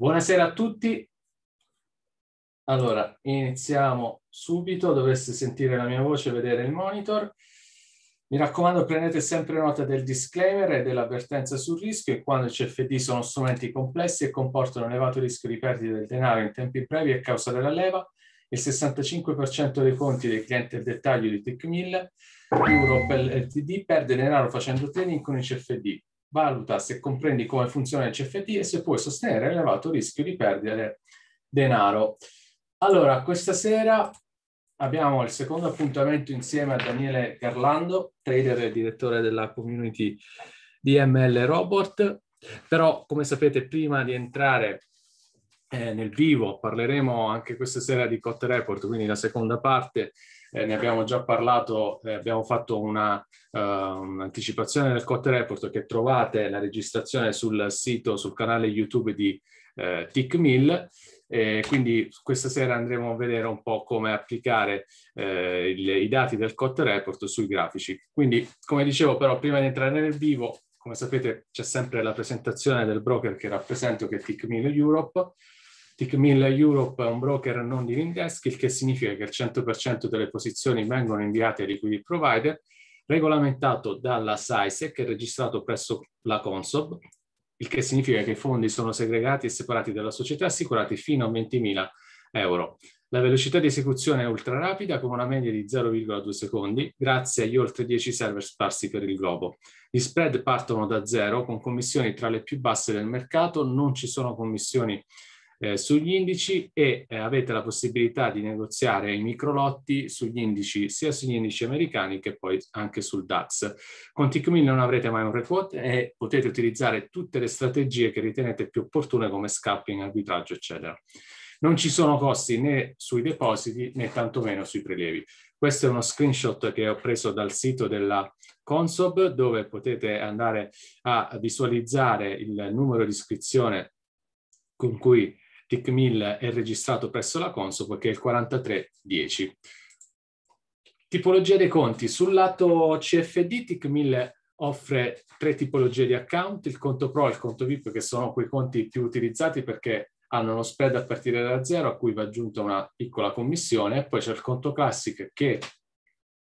Buonasera a tutti. Allora, iniziamo subito. Dovreste sentire la mia voce vedere il monitor. Mi raccomando, prendete sempre nota del disclaimer e dell'avvertenza sul rischio e quando il CFD sono strumenti complessi e comportano un elevato rischio di perdita del denaro in tempi brevi a causa della leva, il 65% dei conti dei clienti al dettaglio di TIC 1000 Europe LTD perde denaro facendo trading con i CFD valuta se comprendi come funziona il CFT e se puoi sostenere l'elevato rischio di perdere denaro. Allora, questa sera abbiamo il secondo appuntamento insieme a Daniele Garlando, trader e direttore della community di ML Robot. Però, come sapete, prima di entrare eh, nel vivo parleremo anche questa sera di Cot Report, quindi la seconda parte eh, ne abbiamo già parlato, eh, abbiamo fatto una, uh, un'anticipazione del Cotte Report che trovate la registrazione sul sito, sul canale YouTube di eh, TICMIL. Eh, quindi questa sera andremo a vedere un po' come applicare eh, il, i dati del COT report sui grafici. Quindi, come dicevo, però, prima di entrare nel vivo, come sapete, c'è sempre la presentazione del broker che rappresento, che è TICMIL Europe. Tickmill Europe è un broker non di il che significa che il 100% delle posizioni vengono inviate ai liquidity provider, regolamentato dalla SISEC e registrato presso la Consob, il che significa che i fondi sono segregati e separati dalla società assicurati fino a 20.000 euro. La velocità di esecuzione è ultra rapida, con una media di 0,2 secondi, grazie agli oltre 10 server sparsi per il globo. Gli spread partono da zero, con commissioni tra le più basse del mercato, non ci sono commissioni eh, sugli indici e eh, avete la possibilità di negoziare i microlotti sugli indici, sia sugli indici americani che poi anche sul DAX. Con TQMIL non avrete mai un requot e potete utilizzare tutte le strategie che ritenete più opportune come scapping, arbitraggio, eccetera. Non ci sono costi né sui depositi né tantomeno sui prelievi. Questo è uno screenshot che ho preso dal sito della Consob dove potete andare a visualizzare il numero di iscrizione con cui TIC 1000 è registrato presso la Consob che è il 4310. Tipologia dei conti. Sul lato CFD TIC 1000 offre tre tipologie di account, il conto pro e il conto VIP che sono quei conti più utilizzati perché hanno uno spread a partire da zero a cui va aggiunta una piccola commissione e poi c'è il conto classic che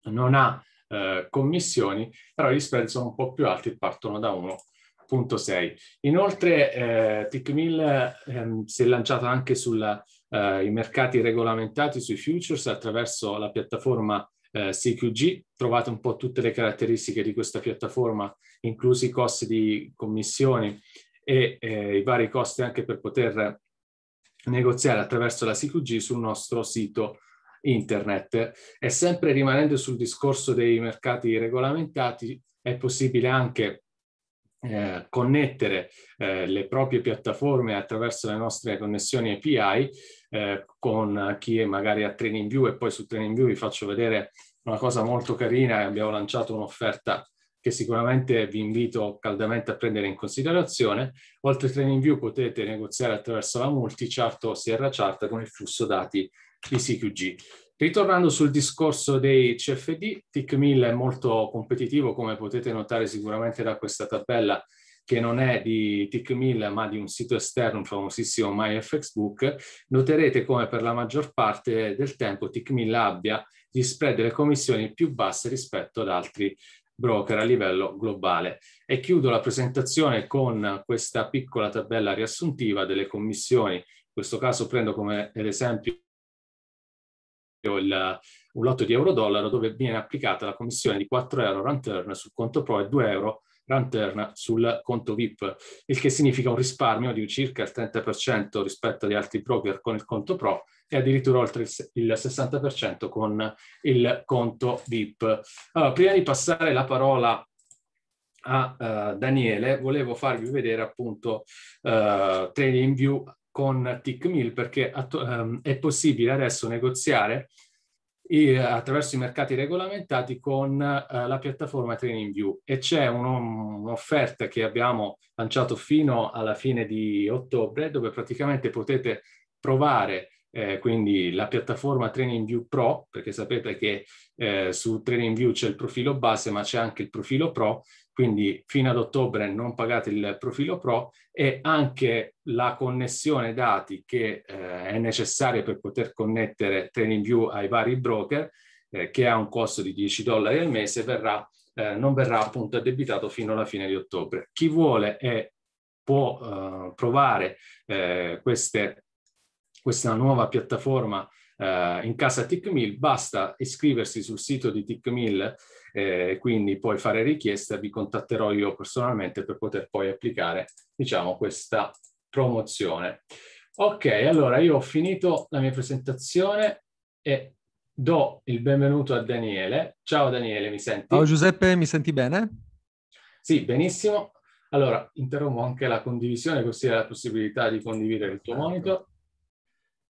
non ha eh, commissioni, però gli spread sono un po' più alti e partono da 1 Punto 6. Inoltre eh, TechMill ehm, si è lanciata anche sui eh, mercati regolamentati, sui futures, attraverso la piattaforma eh, CQG. Trovate un po' tutte le caratteristiche di questa piattaforma, inclusi i costi di commissioni e eh, i vari costi anche per poter negoziare attraverso la CQG sul nostro sito internet. E sempre rimanendo sul discorso dei mercati regolamentati, è possibile anche eh, connettere eh, le proprie piattaforme attraverso le nostre connessioni API eh, con chi è magari a TrainingView e poi su TrainingView vi faccio vedere una cosa molto carina abbiamo lanciato un'offerta che sicuramente vi invito caldamente a prendere in considerazione. Oltre a TrainingView potete negoziare attraverso la multichart o Sierra Chart con il flusso dati di ICQG. Ritornando sul discorso dei CFD, TIC 1000 è molto competitivo, come potete notare sicuramente da questa tabella che non è di TIC 1000 ma di un sito esterno un famosissimo MyFXBook, noterete come per la maggior parte del tempo TIC 1000 abbia gli spread delle commissioni più basse rispetto ad altri broker a livello globale. E chiudo la presentazione con questa piccola tabella riassuntiva delle commissioni. In questo caso prendo come esempio il, un lotto di euro-dollaro dove viene applicata la commissione di 4 euro run turn sul conto pro e 2 euro run turn sul conto VIP, il che significa un risparmio di circa il 30% rispetto agli altri broker con il conto pro e addirittura oltre il 60% con il conto VIP. Allora, prima di passare la parola a uh, Daniele, volevo farvi vedere appunto uh, eh, TradingView con TickMill perché um, è possibile adesso negoziare e, attraverso i mercati regolamentati con eh, la piattaforma TrainingView e c'è un'offerta che abbiamo lanciato fino alla fine di ottobre dove praticamente potete provare eh, quindi la piattaforma TrainingView Pro, perché sapete che eh, su TrainingView c'è il profilo base ma c'è anche il profilo Pro, quindi fino ad ottobre non pagate il profilo Pro e anche la connessione dati che eh, è necessaria per poter connettere TrainingView ai vari broker, eh, che ha un costo di 10 dollari al mese, verrà, eh, non verrà appunto addebitato fino alla fine di ottobre. Chi vuole e può eh, provare queste questa nuova piattaforma eh, in casa TickMill, basta iscriversi sul sito di TickMill eh, quindi poi fare richiesta, vi contatterò io personalmente per poter poi applicare, diciamo, questa promozione. Ok, allora io ho finito la mia presentazione e do il benvenuto a Daniele. Ciao Daniele, mi senti? Ciao Giuseppe, mi senti bene? Sì, benissimo. Allora, interrompo anche la condivisione, così hai la possibilità di condividere il tuo certo. monitor.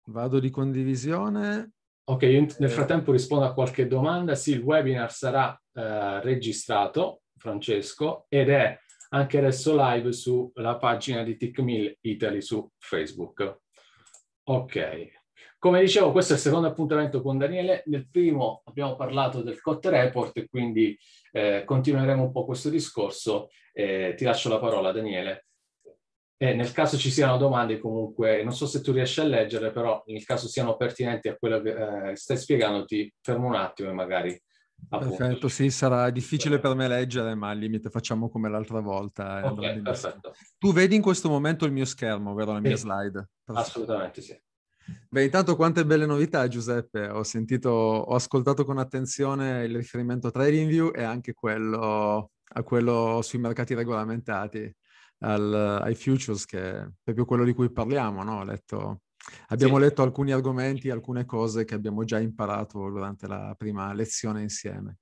Vado di condivisione. Ok, nel eh. frattempo rispondo a qualche domanda. Sì, il webinar sarà eh, registrato, Francesco, ed è anche adesso live sulla pagina di TICMIL Italy su Facebook. Ok, come dicevo, questo è il secondo appuntamento con Daniele. Nel primo abbiamo parlato del COT Report quindi eh, continueremo un po' questo discorso. Eh, ti lascio la parola, Daniele, e eh, nel caso ci siano domande, comunque, non so se tu riesci a leggere, però nel caso siano pertinenti a quello che eh, stai spiegando, ti fermo un attimo e magari. Appunto. Perfetto, sì, sarà difficile per me leggere, ma al limite facciamo come l'altra volta. Eh, okay, allora tu vedi in questo momento il mio schermo, vero? La mia slide? Perfetto. Assolutamente sì. Beh, intanto quante belle novità, Giuseppe. Ho sentito, ho ascoltato con attenzione il riferimento a TradingView e anche quello a quello sui mercati regolamentati al, ai futures, che è proprio quello di cui parliamo, no? letto, abbiamo sì. letto alcuni argomenti, alcune cose che abbiamo già imparato durante la prima lezione insieme.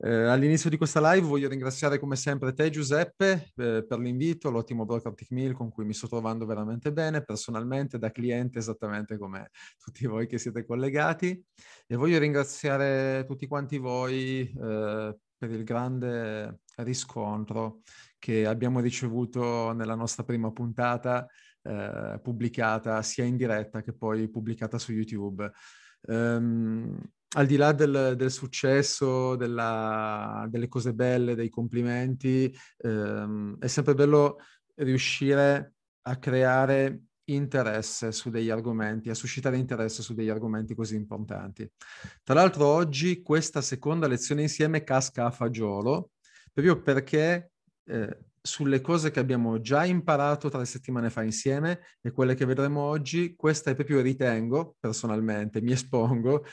Eh, all'inizio di questa live voglio ringraziare come sempre te Giuseppe eh, per l'invito, l'ottimo broker Tickmill con cui mi sto trovando veramente bene personalmente da cliente esattamente come tutti voi che siete collegati e voglio ringraziare tutti quanti voi eh, per il grande riscontro che abbiamo ricevuto nella nostra prima puntata eh, pubblicata sia in diretta che poi pubblicata su YouTube. Um, al di là del, del successo, della, delle cose belle, dei complimenti, um, è sempre bello riuscire a creare interesse su degli argomenti, a suscitare interesse su degli argomenti così importanti. Tra l'altro oggi questa seconda lezione insieme casca a fagiolo, proprio perché eh, sulle cose che abbiamo già imparato tre settimane fa insieme e quelle che vedremo oggi, questa è proprio, ritengo personalmente, mi espongo,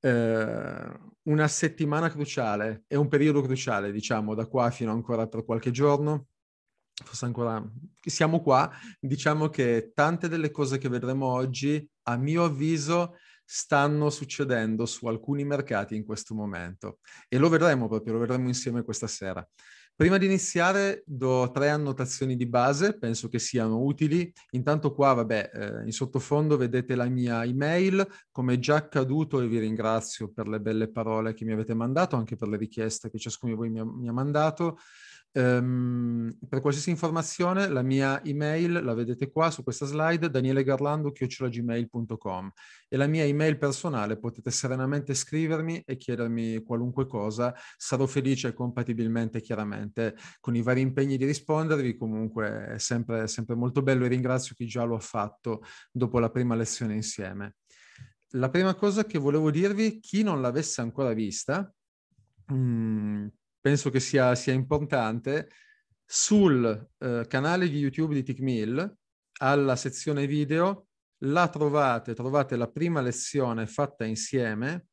eh, una settimana cruciale, è un periodo cruciale, diciamo, da qua fino ancora per qualche giorno, forse ancora... Siamo qua, diciamo che tante delle cose che vedremo oggi, a mio avviso, stanno succedendo su alcuni mercati in questo momento e lo vedremo proprio, lo vedremo insieme questa sera. Prima di iniziare do tre annotazioni di base, penso che siano utili. Intanto qua, vabbè, eh, in sottofondo vedete la mia email, come già accaduto e vi ringrazio per le belle parole che mi avete mandato, anche per le richieste che ciascuno di voi mi ha, mi ha mandato. Um, per qualsiasi informazione, la mia email la vedete qua su questa slide, danielegarlando.gmail.com e la mia email personale potete serenamente scrivermi e chiedermi qualunque cosa, sarò felice compatibilmente chiaramente con i vari impegni di rispondervi, comunque è sempre, sempre molto bello e ringrazio chi già lo ha fatto dopo la prima lezione insieme. La prima cosa che volevo dirvi, chi non l'avesse ancora vista, mm, penso che sia, sia importante, sul eh, canale di YouTube di TechMill, alla sezione video, la trovate, trovate la prima lezione fatta insieme,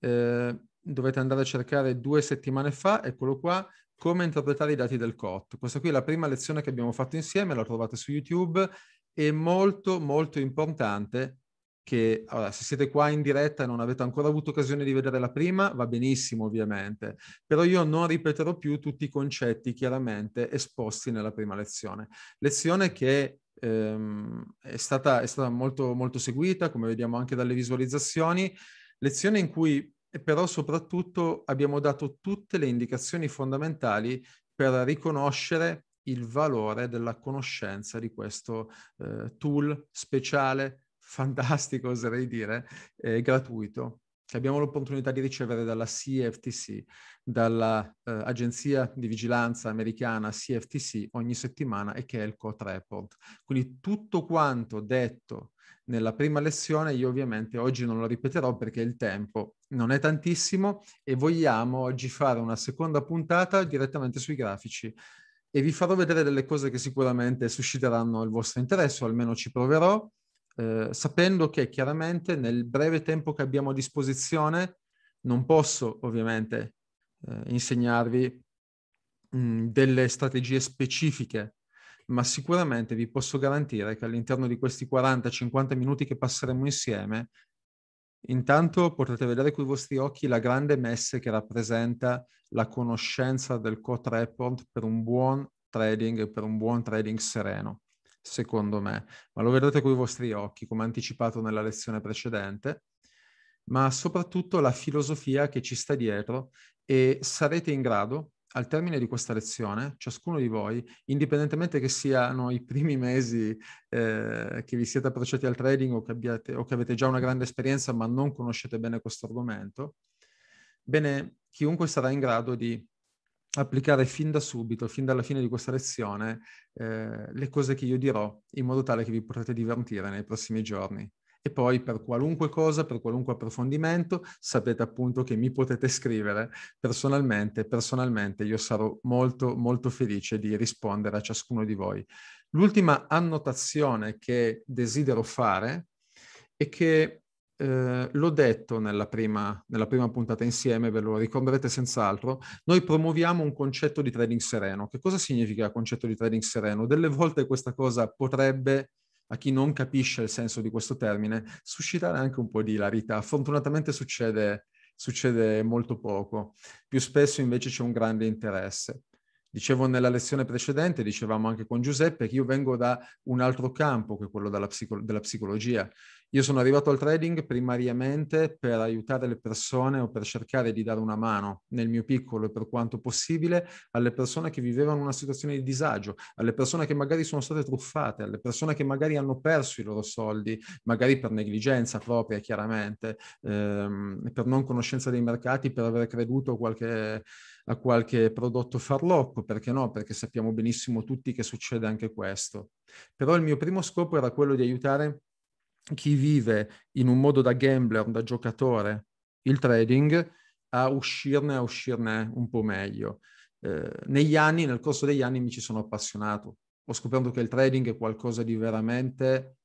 eh, dovete andare a cercare due settimane fa, eccolo qua, come interpretare i dati del COT. Questa qui è la prima lezione che abbiamo fatto insieme, la trovate su YouTube, è molto molto importante che allora, se siete qua in diretta e non avete ancora avuto occasione di vedere la prima, va benissimo ovviamente, però io non ripeterò più tutti i concetti chiaramente esposti nella prima lezione. Lezione che ehm, è, stata, è stata molto, molto seguita, come vediamo anche dalle visualizzazioni, lezione in cui però soprattutto abbiamo dato tutte le indicazioni fondamentali per riconoscere il valore della conoscenza di questo eh, tool speciale fantastico, oserei dire, eh, gratuito che abbiamo l'opportunità di ricevere dalla CFTC, dall'agenzia eh, di vigilanza americana CFTC ogni settimana e che è il COT Report. Quindi tutto quanto detto nella prima lezione, io ovviamente oggi non lo ripeterò perché il tempo non è tantissimo e vogliamo oggi fare una seconda puntata direttamente sui grafici e vi farò vedere delle cose che sicuramente susciteranno il vostro interesse, o almeno ci proverò eh, sapendo che chiaramente nel breve tempo che abbiamo a disposizione non posso ovviamente eh, insegnarvi mh, mhmm, delle strategie specifiche, ma sicuramente vi posso garantire che all'interno di questi 40-50 minuti che passeremo insieme, intanto potrete vedere con i vostri occhi la grande messe che rappresenta la conoscenza del quote report per un buon trading e per un buon trading sereno secondo me, ma lo vedrete con i vostri occhi, come anticipato nella lezione precedente, ma soprattutto la filosofia che ci sta dietro e sarete in grado, al termine di questa lezione, ciascuno di voi, indipendentemente che siano i primi mesi eh, che vi siete approcciati al trading o che, abbiate, o che avete già una grande esperienza ma non conoscete bene questo argomento, bene, chiunque sarà in grado di applicare fin da subito, fin dalla fine di questa lezione, eh, le cose che io dirò, in modo tale che vi potrete divertire nei prossimi giorni. E poi per qualunque cosa, per qualunque approfondimento, sapete appunto che mi potete scrivere personalmente. Personalmente io sarò molto, molto felice di rispondere a ciascuno di voi. L'ultima annotazione che desidero fare è che eh, l'ho detto nella prima, nella prima, puntata insieme, ve lo ricorderete senz'altro, noi promuoviamo un concetto di trading sereno. Che cosa significa concetto di trading sereno? Delle volte questa cosa potrebbe, a chi non capisce il senso di questo termine, suscitare anche un po' di ilarità. Fortunatamente succede, succede molto poco, più spesso invece c'è un grande interesse. Dicevo nella lezione precedente, dicevamo anche con Giuseppe, che io vengo da un altro campo che quello psico- della psicologia. Io sono arrivato al trading primariamente per aiutare le persone o per cercare di dare una mano, nel mio piccolo e per quanto possibile, alle persone che vivevano una situazione di disagio, alle persone che magari sono state truffate, alle persone che magari hanno perso i loro soldi, magari per negligenza propria, chiaramente, ehm, per non conoscenza dei mercati, per aver creduto qualche, a qualche prodotto farlocco, perché no? Perché sappiamo benissimo tutti che succede anche questo. Però il mio primo scopo era quello di aiutare chi vive in un modo da gambler, da giocatore, il trading, a uscirne, a uscirne un po' meglio. Eh, negli anni, nel corso degli anni mi ci sono appassionato. Ho scoperto che il trading è qualcosa di veramente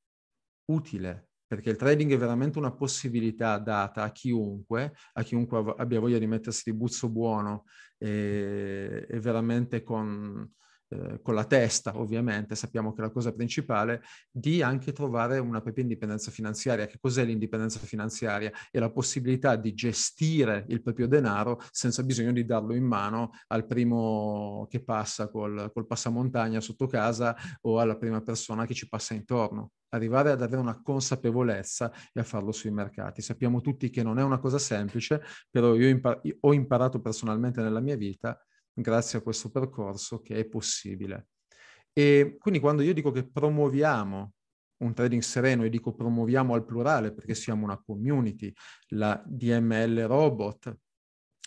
utile, perché il trading è veramente una possibilità data a chiunque, a chiunque av- abbia voglia di mettersi di buzzo buono e, eh, e veramente con, eh, con la testa ovviamente, sappiamo che è la cosa principale, di anche trovare una propria indipendenza finanziaria. Che cos'è l'indipendenza finanziaria? È la possibilità di gestire il proprio denaro senza bisogno di darlo in mano al primo che passa col, col passamontagna sotto casa o alla prima persona che ci passa intorno arrivare ad avere una consapevolezza e a farlo sui mercati. Sappiamo tutti che non è una cosa semplice, però io impar- ho imparato personalmente nella mia vita grazie a questo percorso che è possibile. E quindi quando io dico che promuoviamo un trading sereno, e dico promuoviamo al plurale perché siamo una community, la DML Robot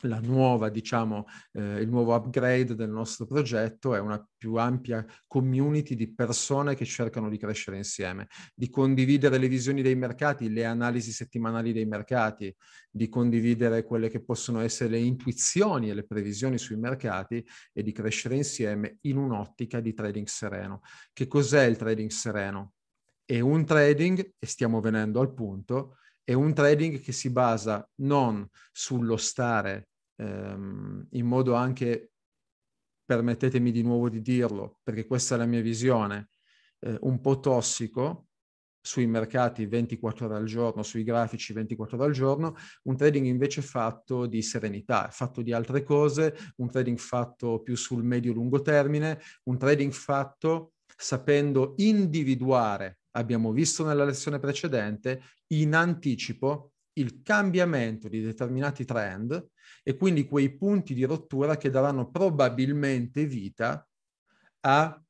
la nuova, diciamo, eh, il nuovo upgrade del nostro progetto è una più ampia community di persone che cercano di crescere insieme, di condividere le visioni dei mercati, le analisi settimanali dei mercati, di condividere quelle che possono essere le intuizioni e le previsioni sui mercati e di crescere insieme in un'ottica di trading sereno. Che cos'è il trading sereno? È un trading, e stiamo venendo al punto, è un trading che si basa non sullo stare ehm, in modo anche, permettetemi di nuovo di dirlo, perché questa è la mia visione, eh, un po' tossico sui mercati 24 ore al giorno, sui grafici 24 ore al giorno, un trading invece fatto di serenità, fatto di altre cose, un trading fatto più sul medio-lungo termine, un trading fatto sapendo individuare, abbiamo visto nella lezione precedente, in anticipo il cambiamento di determinati trend e quindi quei punti di rottura che daranno probabilmente vita a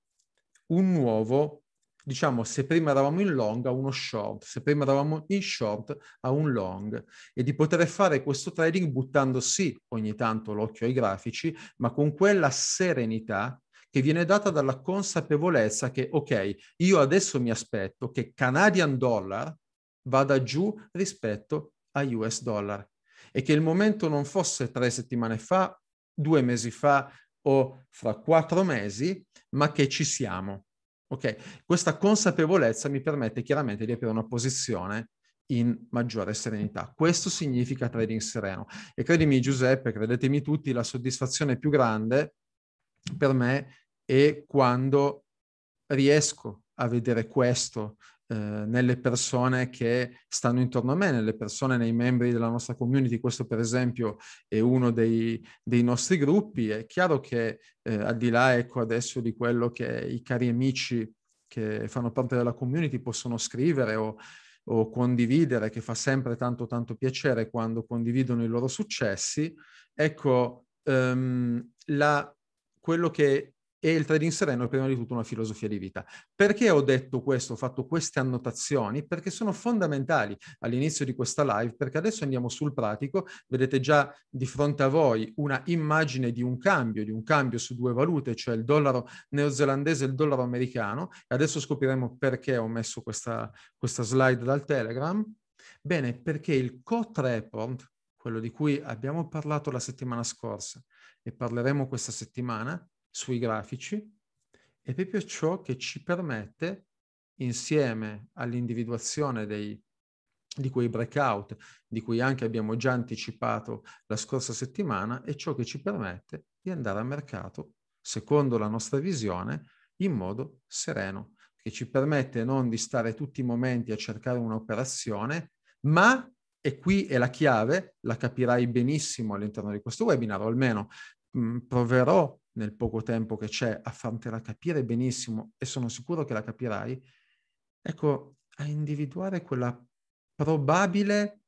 un nuovo, diciamo, se prima eravamo in long a uno short, se prima eravamo in short a un long e di poter fare questo trading buttando sì ogni tanto l'occhio ai grafici, ma con quella serenità che viene data dalla consapevolezza che, ok, io adesso mi aspetto che Canadian dollar vada giù rispetto a US dollar e che il momento non fosse tre settimane fa, due mesi fa o fra quattro mesi, ma che ci siamo. Ok? Questa consapevolezza mi permette chiaramente di avere una posizione in maggiore serenità. Questo significa trading sereno. E credimi Giuseppe, credetemi tutti, la soddisfazione più grande per me è quando riesco a vedere questo eh, nelle persone che stanno intorno a me, nelle persone, nei membri della nostra community. Questo per esempio è uno dei, dei nostri gruppi. È chiaro che eh, al di là ecco, adesso di quello che i cari amici che fanno parte della community possono scrivere o, o condividere, che fa sempre tanto tanto piacere quando condividono i loro successi, ecco, um, la, quello che e il trading sereno è prima di tutto una filosofia di vita. Perché ho detto questo, ho fatto queste annotazioni? Perché sono fondamentali all'inizio di questa live, perché adesso andiamo sul pratico, vedete già di fronte a voi una immagine di un cambio, di un cambio su due valute, cioè il dollaro neozelandese e il dollaro americano, e adesso scopriremo perché ho messo questa, questa slide dal Telegram. Bene, perché il COT report, quello di cui abbiamo parlato la settimana scorsa e parleremo questa settimana, sui grafici è proprio ciò che ci permette, insieme all'individuazione dei, di quei breakout, di cui anche abbiamo già anticipato la scorsa settimana, è ciò che ci permette di andare a mercato, secondo la nostra visione, in modo sereno, che ci permette non di stare tutti i momenti a cercare un'operazione, ma, e qui è la chiave, la capirai benissimo all'interno di questo webinar, o almeno mh, proverò nel poco tempo che c'è a fartela capire benissimo e sono sicuro che la capirai, ecco, a individuare quella probabile,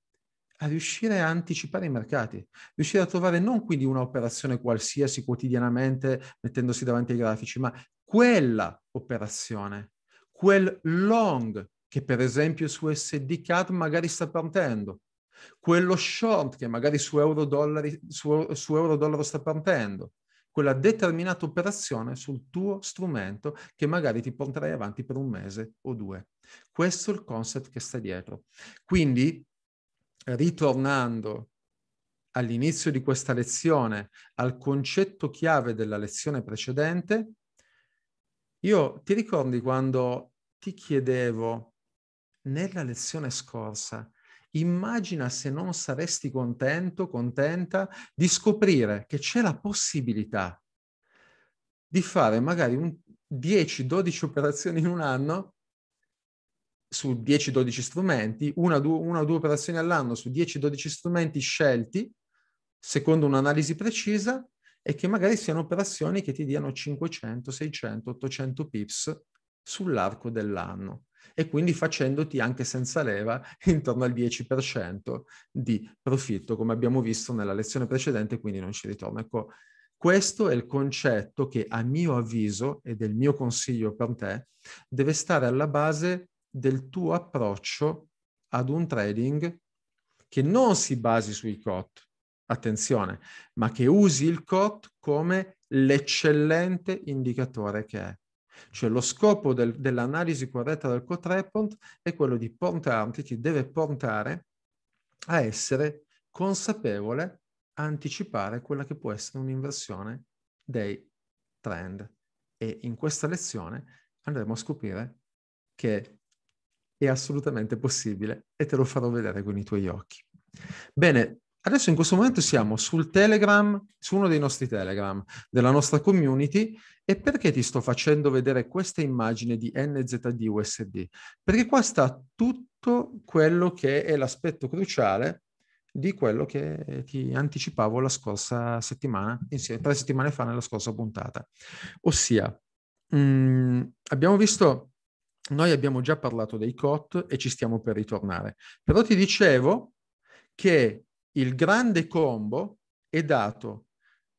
a riuscire a anticipare i mercati, riuscire a trovare non quindi un'operazione qualsiasi quotidianamente mettendosi davanti ai grafici, ma quella operazione, quel long che per esempio su SD CAD magari sta partendo, quello short che magari su euro, dollari, su, su euro dollaro sta partendo, quella determinata operazione sul tuo strumento che magari ti porterai avanti per un mese o due. Questo è il concept che sta dietro. Quindi, ritornando all'inizio di questa lezione, al concetto chiave della lezione precedente, io ti ricordi quando ti chiedevo nella lezione scorsa immagina se non saresti contento, contenta di scoprire che c'è la possibilità di fare magari 10-12 operazioni in un anno su 10-12 strumenti, una, due, una o due operazioni all'anno su 10-12 strumenti scelti, secondo un'analisi precisa, e che magari siano operazioni che ti diano 500, 600, 800 pips sull'arco dell'anno e quindi facendoti anche senza leva intorno al 10% di profitto, come abbiamo visto nella lezione precedente, quindi non ci ritorno. Ecco, questo è il concetto che a mio avviso ed è il mio consiglio per te, deve stare alla base del tuo approccio ad un trading che non si basi sui COT, attenzione, ma che usi il COT come l'eccellente indicatore che è. Cioè lo scopo del, dell'analisi corretta del code report è quello di portarti, ti deve portare a essere consapevole, a anticipare quella che può essere un'inversione dei trend. E in questa lezione andremo a scoprire che è assolutamente possibile e te lo farò vedere con i tuoi occhi. Bene, Adesso in questo momento siamo sul Telegram, su uno dei nostri Telegram, della nostra community. E perché ti sto facendo vedere questa immagine di NZD USD? Perché qua sta tutto quello che è l'aspetto cruciale di quello che ti anticipavo la scorsa settimana, insieme, eh tre settimane fa nella scorsa puntata. Ossia, mh, mm, abbiamo visto, noi abbiamo già parlato dei COT e ci stiamo per ritornare, però ti dicevo che il grande combo è dato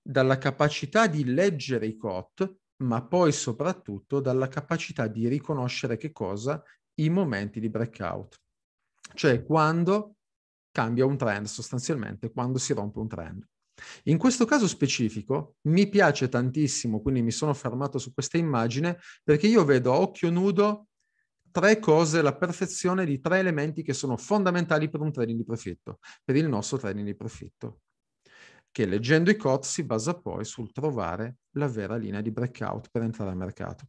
dalla capacità di leggere i COT, ma poi soprattutto dalla capacità di riconoscere che cosa? I momenti di breakout. Cioè quando cambia un trend, sostanzialmente quando si rompe un trend. In questo caso specifico mi piace tantissimo, quindi mi sono fermato su questa immagine, perché io vedo a occhio nudo tre cose, la perfezione di tre elementi che sono fondamentali per un trading di profitto, per il nostro trading di profitto, che leggendo i COT si basa poi sul trovare la vera linea di breakout per entrare al mercato.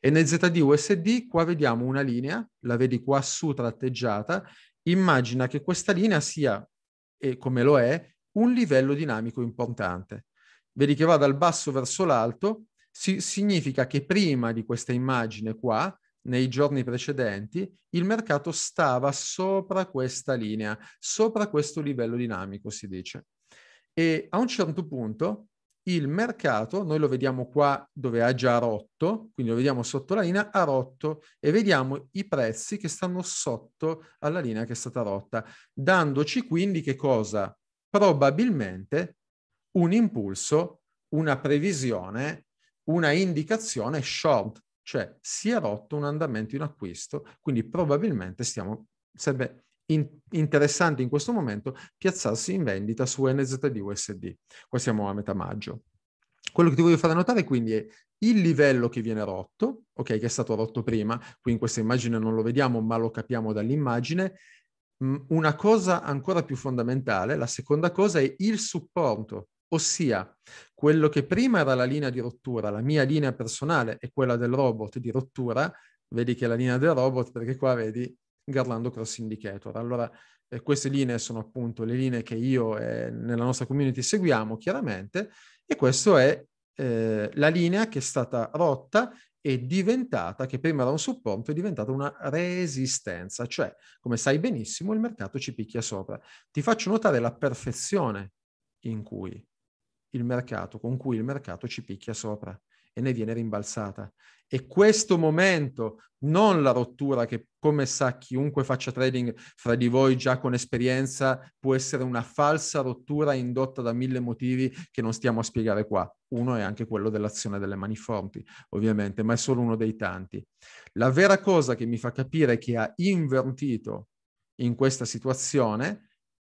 E nel ZD USD qua vediamo una linea, la vedi qua su tratteggiata, immagina che questa linea sia, e come lo è, un livello dinamico importante. Vedi che va dal basso verso l'alto, si- significa che prima di questa immagine qua nei giorni precedenti, il mercato stava sopra questa linea, sopra questo livello dinamico, si dice. E a un certo punto il mercato, noi lo vediamo qua dove ha già rotto, quindi lo vediamo sotto la linea, ha rotto e vediamo i prezzi che stanno sotto alla linea che è stata rotta, dandoci quindi che cosa? Probabilmente un impulso, una previsione, una indicazione short, cioè si è rotto un andamento in acquisto, quindi probabilmente stiamo, sarebbe in, interessante in questo momento piazzarsi in vendita su NZD USD. Qua siamo a metà maggio. Quello che ti voglio fare notare quindi è il livello che viene rotto, ok, che è stato rotto prima, qui in questa immagine non lo vediamo ma lo capiamo dall'immagine. Una cosa ancora più fondamentale, la seconda cosa è il supporto ossia quello che prima era la linea di rottura, la mia linea personale e quella del robot di rottura, vedi che è la linea del robot perché qua vedi Garlando Cross Indicator. Allora eh, queste linee sono appunto le linee che io e eh, nella nostra community seguiamo chiaramente e questa è eh, la linea che è stata rotta è diventata, che prima era un supporto, è diventata una resistenza, cioè, come sai benissimo, il mercato ci picchia sopra. Ti faccio notare la perfezione in cui il mercato, con cui il mercato ci picchia sopra e ne viene rimbalzata. E questo momento, non la rottura che come sa chiunque faccia trading fra di voi già con esperienza, può essere una falsa rottura indotta da mille motivi che non stiamo a spiegare qua. Uno è anche quello dell'azione delle mani forti, ovviamente, ma è solo uno dei tanti. La vera cosa che mi fa capire che ha invertito in questa situazione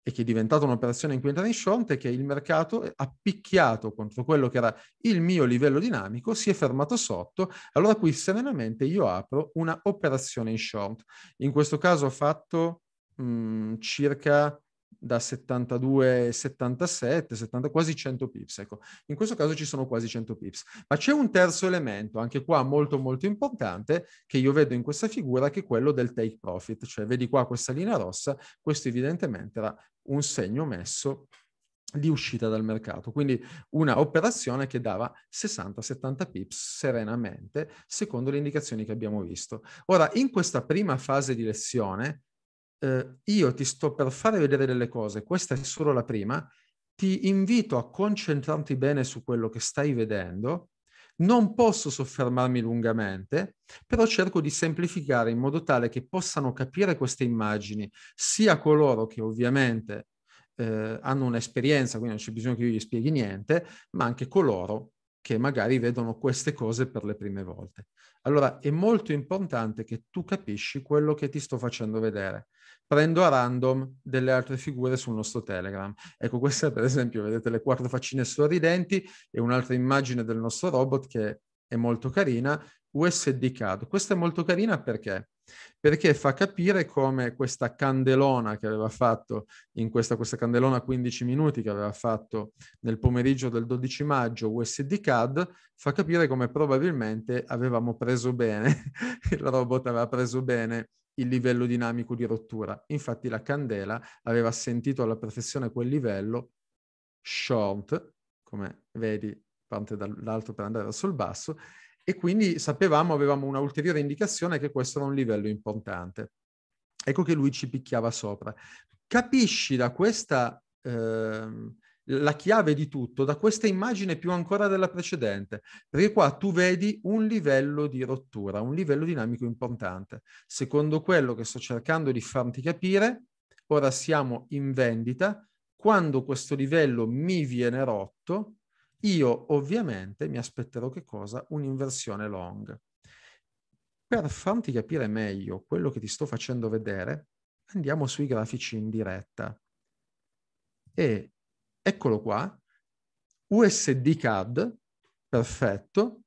e che è diventata un'operazione inquietante short è che il mercato ha picchiato contro quello che era il mio livello dinamico, si è fermato sotto, allora qui serenamente io apro una operazione in short. In questo caso ho fatto mh, mm, circa da 72, 77, 70, quasi 100 pips. Ecco. In questo caso ci sono quasi 100 pips. Ma c'è un terzo elemento, anche qua molto molto importante, che io vedo in questa figura, che è quello del take profit. Cioè vedi qua questa linea rossa, questo evidentemente era un segno messo di uscita dal mercato. Quindi una operazione che dava 60-70 pips serenamente, secondo le indicazioni che abbiamo visto. Ora, in questa prima fase di lezione, eh, io ti sto per fare vedere delle cose, questa è solo la prima, ti invito a concentrarti bene su quello che stai vedendo, non posso soffermarmi lungamente, però cerco di semplificare in modo tale che possano capire queste immagini sia coloro che ovviamente eh, hanno un'esperienza, quindi non c'è bisogno che io gli spieghi niente, ma anche coloro che magari vedono queste cose per le prime volte. Allora è molto importante che tu capisci quello che ti sto facendo vedere prendo a random delle altre figure sul nostro Telegram. Ecco, questa per esempio, vedete le quattro faccine sorridenti e un'altra immagine del nostro robot che è molto carina, USD CAD. Questa è molto carina perché? Perché fa capire come questa candelona che aveva fatto, in questa, questa candelona 15 minuti che aveva fatto nel pomeriggio del 12 maggio USD CAD, fa capire come probabilmente avevamo preso bene, il robot aveva preso bene il livello dinamico di rottura. Infatti la candela aveva sentito alla perfezione quel livello short, come vedi parte dall'alto per andare verso il basso, e quindi sapevamo, avevamo una ulteriore indicazione che questo era un livello importante. Ecco che lui ci picchiava sopra. Capisci da questa... Eh, la chiave di tutto da questa immagine più ancora della precedente, perché qua tu vedi un livello di rottura, un livello dinamico importante. Secondo quello che sto cercando di farti capire, ora siamo in vendita, quando questo livello mi viene rotto, io ovviamente mi aspetterò che cosa? Un'inversione long. Per farti capire meglio quello che ti sto facendo vedere, andiamo sui grafici in diretta e eccolo qua, USD CAD, perfetto.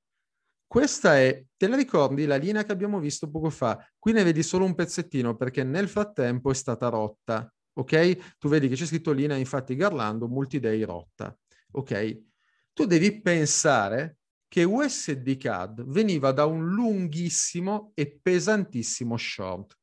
Questa è, te la ricordi, la linea che abbiamo visto poco fa? Qui ne vedi solo un pezzettino perché nel frattempo è stata rotta, ok? Tu vedi che c'è scritto linea, infatti Garlando, multi-day rotta, ok? Tu devi pensare che USD CAD veniva da un lunghissimo e pesantissimo short.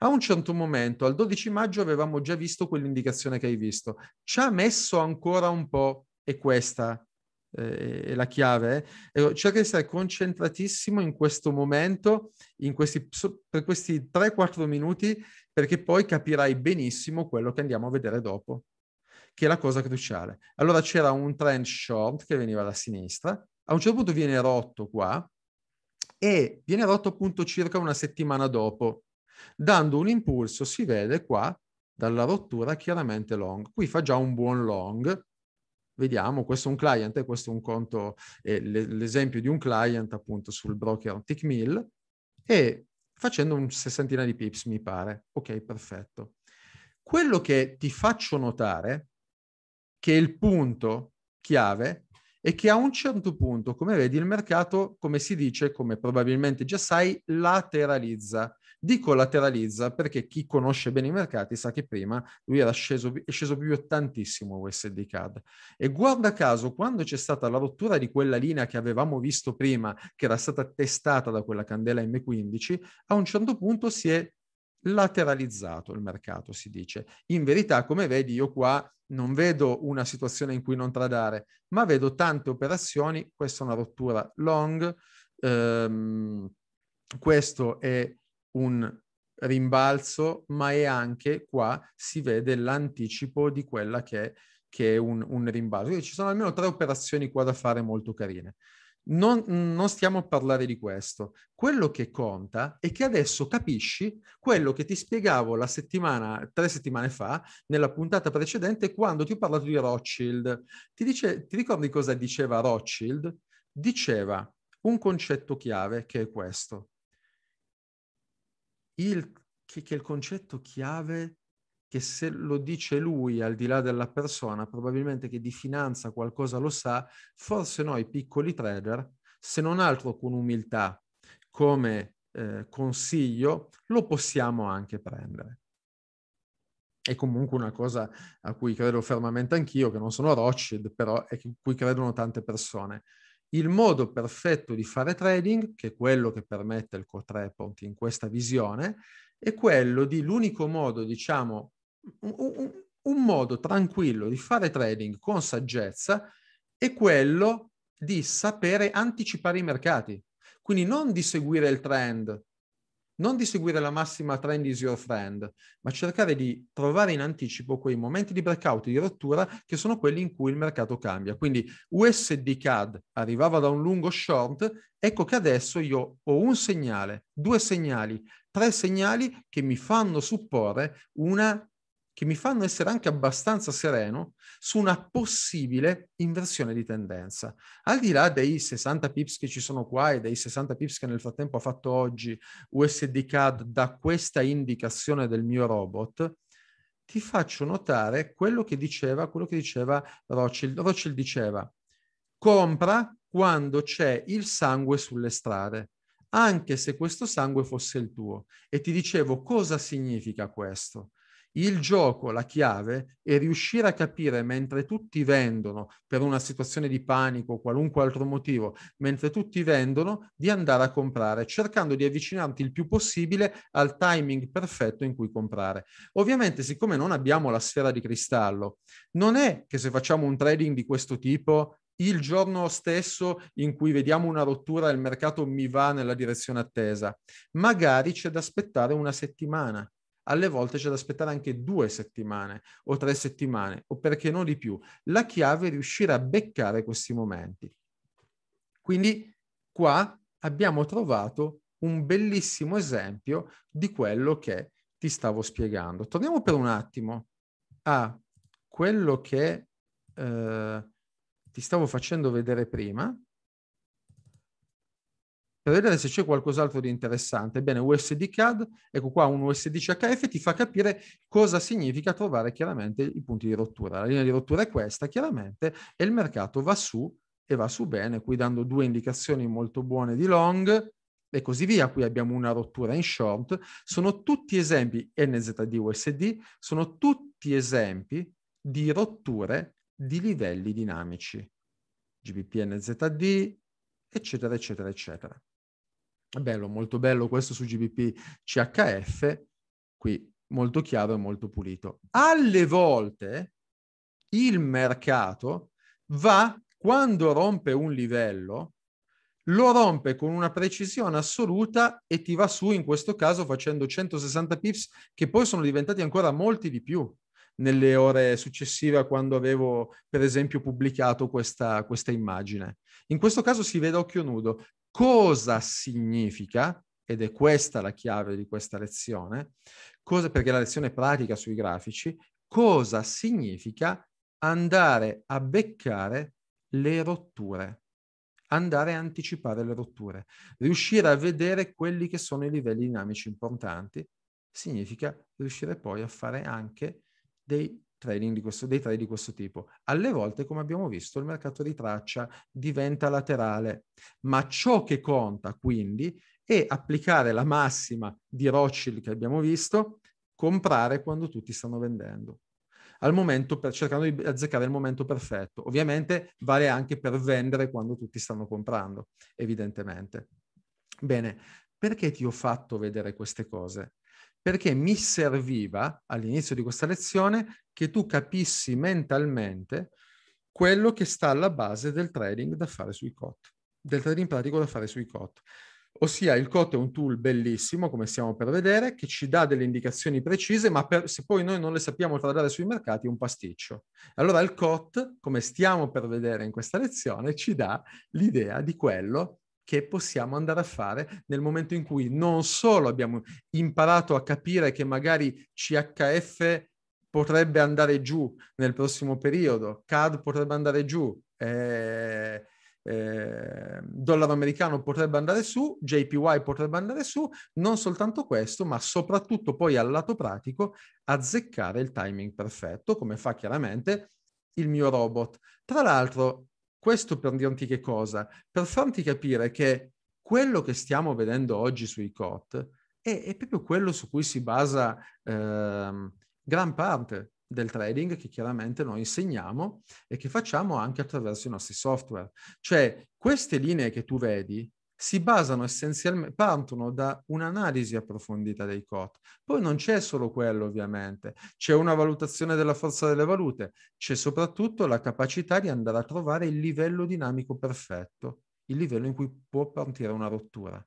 A un certo momento, al 12 maggio, avevamo già visto quell'indicazione che hai visto. Ci ha messo ancora un po', e questa eh, è la chiave. Eh. Cerca di stare concentratissimo in questo momento, in questi, per questi 3-4 minuti, perché poi capirai benissimo quello che andiamo a vedere dopo, che è la cosa cruciale. Allora c'era un trend short che veniva da sinistra, a un certo punto viene rotto qua, e viene rotto appunto circa una settimana dopo dando un impulso, si vede qua, dalla rottura chiaramente long. Qui fa già un buon long, vediamo, questo è un client eh, questo è un conto, eh, l'esempio di un client appunto sul broker Tickmill e facendo un sessantina di pips mi pare. Ok, perfetto. Quello che ti faccio notare, che è il punto chiave, è che a un certo punto, come vedi, il mercato, come si dice, come probabilmente già sai, lateralizza. Dico lateralizza perché chi conosce bene i mercati sa che prima lui era sceso, è sceso più tantissimo USD CAD. E guarda caso, quando c'è stata la rottura di quella linea che avevamo visto prima, che era stata testata da quella candela M15, a un certo punto si è lateralizzato il mercato, si dice. In verità, come vedi, io qua non vedo una situazione in cui non tradare, ma vedo tante operazioni, questa è una rottura long, ehm, questo è un rimbalzo, ma è anche qua si vede l'anticipo di quella che è, che è un, un, rimbalzo. Quindi ci sono almeno tre operazioni qua da fare molto carine. Non, non, stiamo a parlare di questo. Quello che conta è che adesso capisci quello che ti spiegavo la settimana, tre settimane fa, nella puntata precedente, quando ti ho parlato di Rothschild. Ti, dice, ti ricordi cosa diceva Rothschild? Diceva un concetto chiave che è questo il, che, che il concetto chiave che se lo dice lui al di là della persona, probabilmente che di finanza qualcosa lo sa, forse noi piccoli trader, se non altro con umiltà, come eh, consiglio, lo possiamo anche prendere. È comunque una cosa a cui credo fermamente anch'io, che non sono Rothschild, però è a cui credono tante persone il modo perfetto di fare trading, che è quello che permette il core report in questa visione, è quello di l'unico modo, diciamo, un, un, un modo tranquillo di fare trading con saggezza è quello di sapere anticipare i mercati. Quindi non di seguire il trend non di seguire la massima trend is your friend, ma cercare di trovare in anticipo quei momenti di breakout di rottura che sono quelli in cui il mercato cambia. Quindi USD CAD arrivava da un lungo short, ecco che adesso io ho un segnale, due segnali, tre segnali che mi fanno supporre una che mi fanno essere anche abbastanza sereno su una possibile inversione di tendenza. Al di là dei 60 pips che ci sono qua e dei 60 pips che nel frattempo ha fatto oggi USD CAD da questa indicazione del mio robot, ti faccio notare quello che diceva, quello che diceva Rothschild. Rothschild diceva, compra quando c'è il sangue sulle strade anche se questo sangue fosse il tuo. E ti dicevo cosa significa questo. Il gioco, la chiave, è riuscire a capire mentre tutti vendono per una situazione di panico o qualunque altro motivo, mentre tutti vendono, di andare a comprare, cercando di avvicinarti il più possibile al timing perfetto in cui comprare. Ovviamente, siccome non abbiamo la sfera di cristallo, non è che se facciamo un trading di questo tipo il giorno stesso in cui vediamo una rottura il mercato mi va nella direzione attesa. Magari c'è da aspettare una settimana, alle volte c'è da aspettare anche due settimane o tre settimane o perché non di più. La chiave è riuscire a beccare questi momenti. Quindi qua abbiamo trovato un bellissimo esempio di quello che ti stavo spiegando. Torniamo per un attimo a quello che eh, ti stavo facendo vedere prima per vedere se c'è qualcos'altro di interessante. Bene, USD CAD, ecco qua un USD CHF ti fa capire cosa significa trovare chiaramente i punti di rottura. La linea di rottura è questa, chiaramente, e il mercato va su e va su bene, qui dando due indicazioni molto buone di long, e così via. Qui abbiamo una rottura in short. Sono tutti esempi NZD USD, sono tutti esempi di rotture di livelli dinamici. GBP NZD, eccetera, eccetera, eccetera. Bello, molto bello questo su GBP CHF, qui molto chiaro e molto pulito. Alle volte il mercato va, quando rompe un livello, lo rompe con una precisione assoluta e ti va su, in questo caso facendo 160 pips, che poi sono diventati ancora molti di più nelle ore successive a quando avevo, per esempio, pubblicato questa, questa immagine. In questo caso si vede occhio nudo, cosa significa, ed è questa la chiave di questa lezione, cosa, perché la lezione è pratica sui grafici, cosa significa andare a beccare le rotture, andare a anticipare le rotture, riuscire a vedere quelli che sono i livelli dinamici importanti, significa riuscire poi a fare anche dei trading questo, dei trade di questo tipo. Alle volte, come abbiamo visto, il mercato di traccia diventa laterale, ma ciò che conta quindi è applicare la massima di Rothschild che abbiamo visto, comprare quando tutti stanno vendendo. Al momento, per, cercando di azzeccare il momento perfetto. Ovviamente vale anche per vendere quando tutti stanno comprando, evidentemente. Bene, perché ti ho fatto vedere queste cose? perché mi serviva all'inizio di questa lezione che tu capissi mentalmente quello che sta alla base del trading da fare sui COT, del trading pratico da fare sui COT. Ossia, il COT è un tool bellissimo, come stiamo per vedere, che ci dà delle indicazioni precise, ma per, se poi noi non le sappiamo tradare sui mercati è un pasticcio. Allora il COT, come stiamo per vedere in questa lezione, ci dà l'idea di quello che possiamo andare a fare nel momento in cui non solo abbiamo imparato a capire che magari CHF potrebbe andare giù nel prossimo periodo, CAD potrebbe andare giù, eh, eh, dollaro americano potrebbe andare su, JPY potrebbe andare su, non soltanto questo, ma soprattutto poi al lato pratico azzeccare il timing perfetto, come fa chiaramente il mio robot. Tra l'altro, questo per dirti che cosa? Per farti capire che quello che stiamo vedendo oggi sui COT è, è proprio quello su cui si basa... Ehm, gran parte del trading che chiaramente noi insegniamo e che facciamo anche attraverso i nostri software. Cioè queste linee che tu vedi si basano essenzialmente, partono da un'analisi approfondita dei COT. Poi non c'è solo quello, ovviamente, c'è una valutazione della forza delle valute, c'è soprattutto la capacità di andare a trovare il livello dinamico perfetto, il livello in cui può partire una rottura.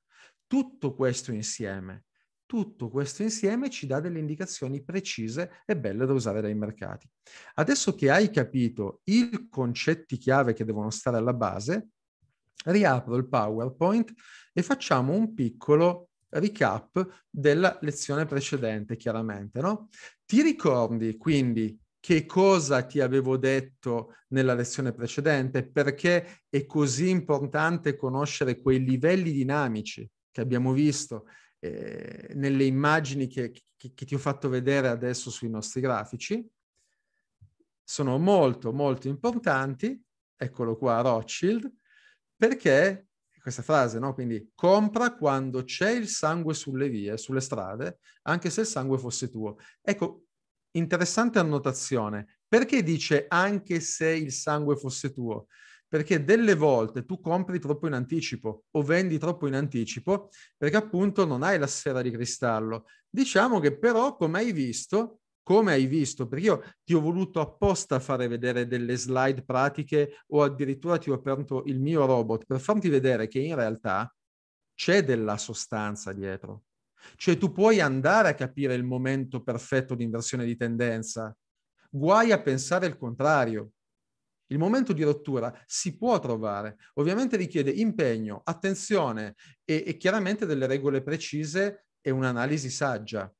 Tutto questo insieme tutto questo insieme ci dà delle indicazioni precise e belle da usare dai mercati. Adesso che hai capito i concetti chiave che devono stare alla base, riapro il PowerPoint e facciamo un piccolo recap della lezione precedente, chiaramente, no? Ti ricordi quindi che cosa ti avevo detto nella lezione precedente, perché è così importante conoscere quei livelli dinamici che abbiamo visto eh, nelle immagini che, che, che ti ho fatto vedere adesso sui nostri grafici. Sono molto, molto importanti. Eccolo qua, Rothschild, perché questa frase, no? Quindi compra quando c'è il sangue sulle vie, sulle strade, anche se il sangue fosse tuo. Ecco, interessante annotazione. Perché dice anche se il sangue fosse tuo? perché delle volte tu compri troppo in anticipo o vendi troppo in anticipo perché appunto non hai la sfera di cristallo. Diciamo che però, come hai visto, come hai visto, perché io ti ho voluto apposta fare vedere delle slide pratiche o addirittura ti ho aperto il mio robot per farti vedere che in realtà c'è della sostanza dietro. Cioè tu puoi andare a capire il momento perfetto di inversione di tendenza. Guai a pensare il contrario il momento di rottura si può trovare, ovviamente richiede impegno, attenzione e, e chiaramente delle regole precise e un'analisi saggia.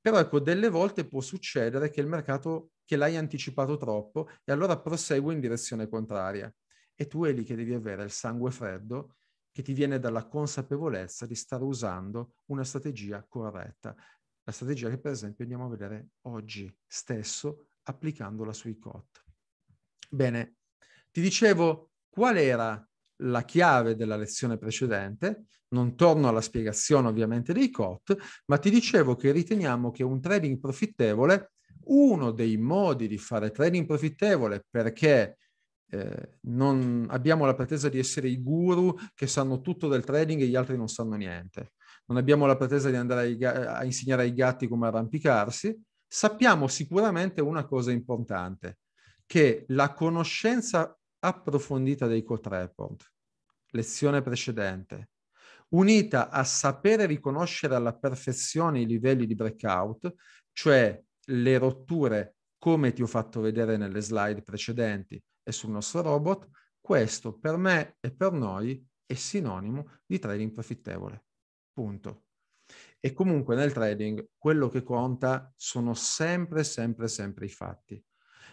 Però ecco, delle volte può succedere che il mercato che l'hai anticipato troppo e allora prosegue in direzione contraria. E tu è lì che devi avere il sangue freddo che ti viene dalla consapevolezza di stare usando una strategia corretta. La strategia che per esempio andiamo a vedere oggi stesso applicandola sui COT. Bene, ti dicevo qual era la chiave della lezione precedente, non torno alla spiegazione ovviamente dei COT, ma ti dicevo che riteniamo che un trading profittevole, uno dei modi di fare trading profittevole perché eh, non abbiamo la pretesa di essere i guru che sanno tutto del trading e gli altri non sanno niente. Non abbiamo la pretesa di andare ai, a insegnare ai gatti come arrampicarsi. Sappiamo sicuramente una cosa importante, che la conoscenza approfondita dei quote report, lezione precedente, unita a sapere riconoscere alla perfezione i livelli di breakout, cioè le rotture come ti ho fatto vedere nelle slide precedenti e sul nostro robot, questo per me e per noi è sinonimo di trading profittevole. Punto. E comunque nel trading quello che conta sono sempre, sempre, sempre i fatti.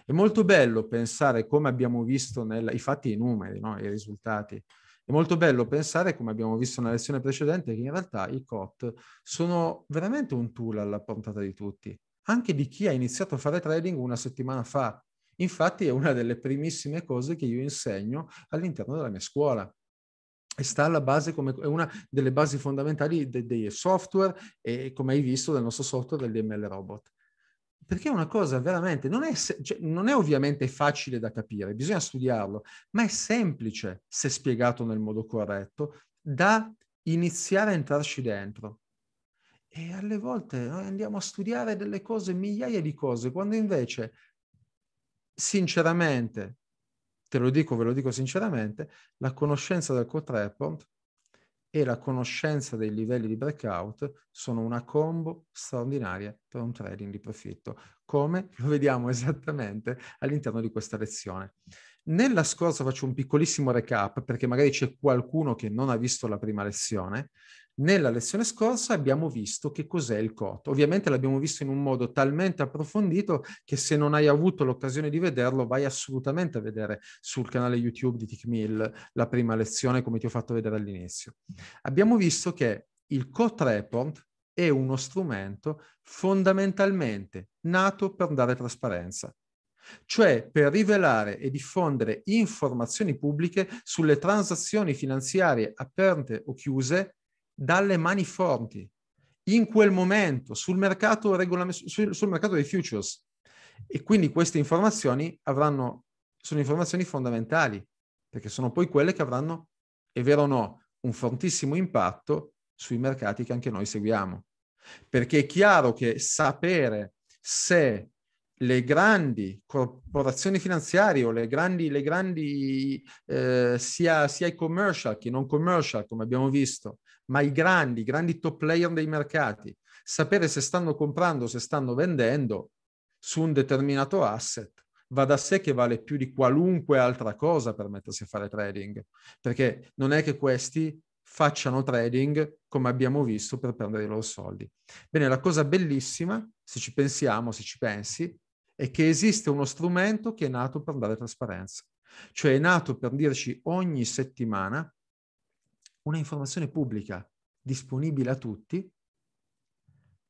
È molto bello pensare come abbiamo visto nel, i fatti e i numeri, no? i risultati. È molto bello pensare, come abbiamo visto nella lezione precedente, che in realtà i COT sono veramente un tool alla portata di tutti, anche di chi ha iniziato a fare trading una settimana fa. Infatti è una delle primissime cose che io insegno all'interno della mia scuola e sta alla base come è una delle basi fondamentali dei, dei software e come hai visto del nostro software dell'ML robot perché è una cosa veramente, non è, cioè, non è, ovviamente facile da capire, bisogna studiarlo, ma è semplice se spiegato nel modo corretto da iniziare a entrarci dentro. E alle volte noi andiamo a studiare delle cose, migliaia di cose, quando invece, sinceramente, te lo dico, ve lo dico sinceramente, la conoscenza del quote report e la conoscenza dei livelli di breakout sono una combo straordinaria per un trading di profitto, come lo vediamo esattamente all'interno di questa lezione. Nella scorsa faccio un piccolissimo recap perché magari c'è qualcuno che non ha visto la prima lezione. Nella lezione scorsa abbiamo visto che cos'è il COT. Ovviamente l'abbiamo visto in un modo talmente approfondito che se non hai avuto l'occasione di vederlo, vai assolutamente a vedere sul canale YouTube di TICMIL la prima lezione come ti ho fatto vedere all'inizio. Abbiamo visto che il COT report è uno strumento fondamentalmente nato per dare trasparenza cioè per rivelare e diffondere informazioni pubbliche sulle transazioni finanziarie aperte o chiuse dalle mani forti in quel momento sul mercato, regolam- sul, sul mercato dei futures. E quindi queste informazioni avranno, sono informazioni fondamentali, perché sono poi quelle che avranno, è vero o no, un fortissimo impatto sui mercati che anche noi seguiamo. Perché è chiaro che sapere se le grandi corporazioni finanziarie o le grandi, le grandi eh, sia, sia i commercial che non commercial, come abbiamo visto, ma i grandi, i grandi top player dei mercati, sapere se stanno comprando, se stanno vendendo su un determinato asset, va da sé che vale più di qualunque altra cosa per mettersi a fare trading, perché non è che questi facciano trading come abbiamo visto per perdere i loro soldi. Bene, la cosa bellissima, se ci pensiamo, se ci pensi, è che esiste uno strumento che è nato per dare trasparenza, cioè è nato per dirci ogni settimana una informazione pubblica disponibile a tutti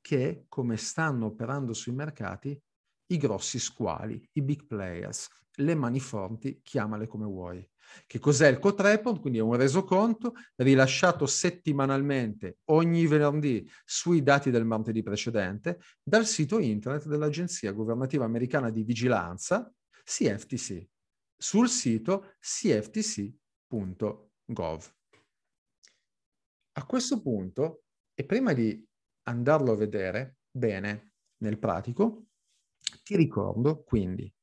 che, come stanno operando sui mercati, i grossi squali, i big players, le mani forti, chiamale come vuoi. Che cos'è il Cotrepon? Quindi è un resoconto rilasciato settimanalmente ogni venerdì sui dati del martedì precedente dal sito internet dell'Agenzia Governativa Americana di Vigilanza, CFTC, sul sito cftc.gov. A questo punto, e prima di andarlo a vedere bene nel pratico, ti ricordo quindi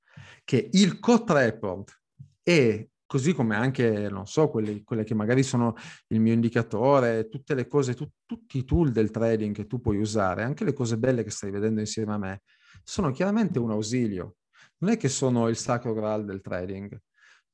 che il code report e così come anche, non so, quelle, quelle, che magari sono il mio indicatore, tutte le cose, tu, tutti i tool del trading che tu puoi usare, anche le cose belle che stai vedendo insieme a me, sono chiaramente un ausilio. Non è che sono il sacro graal del trading,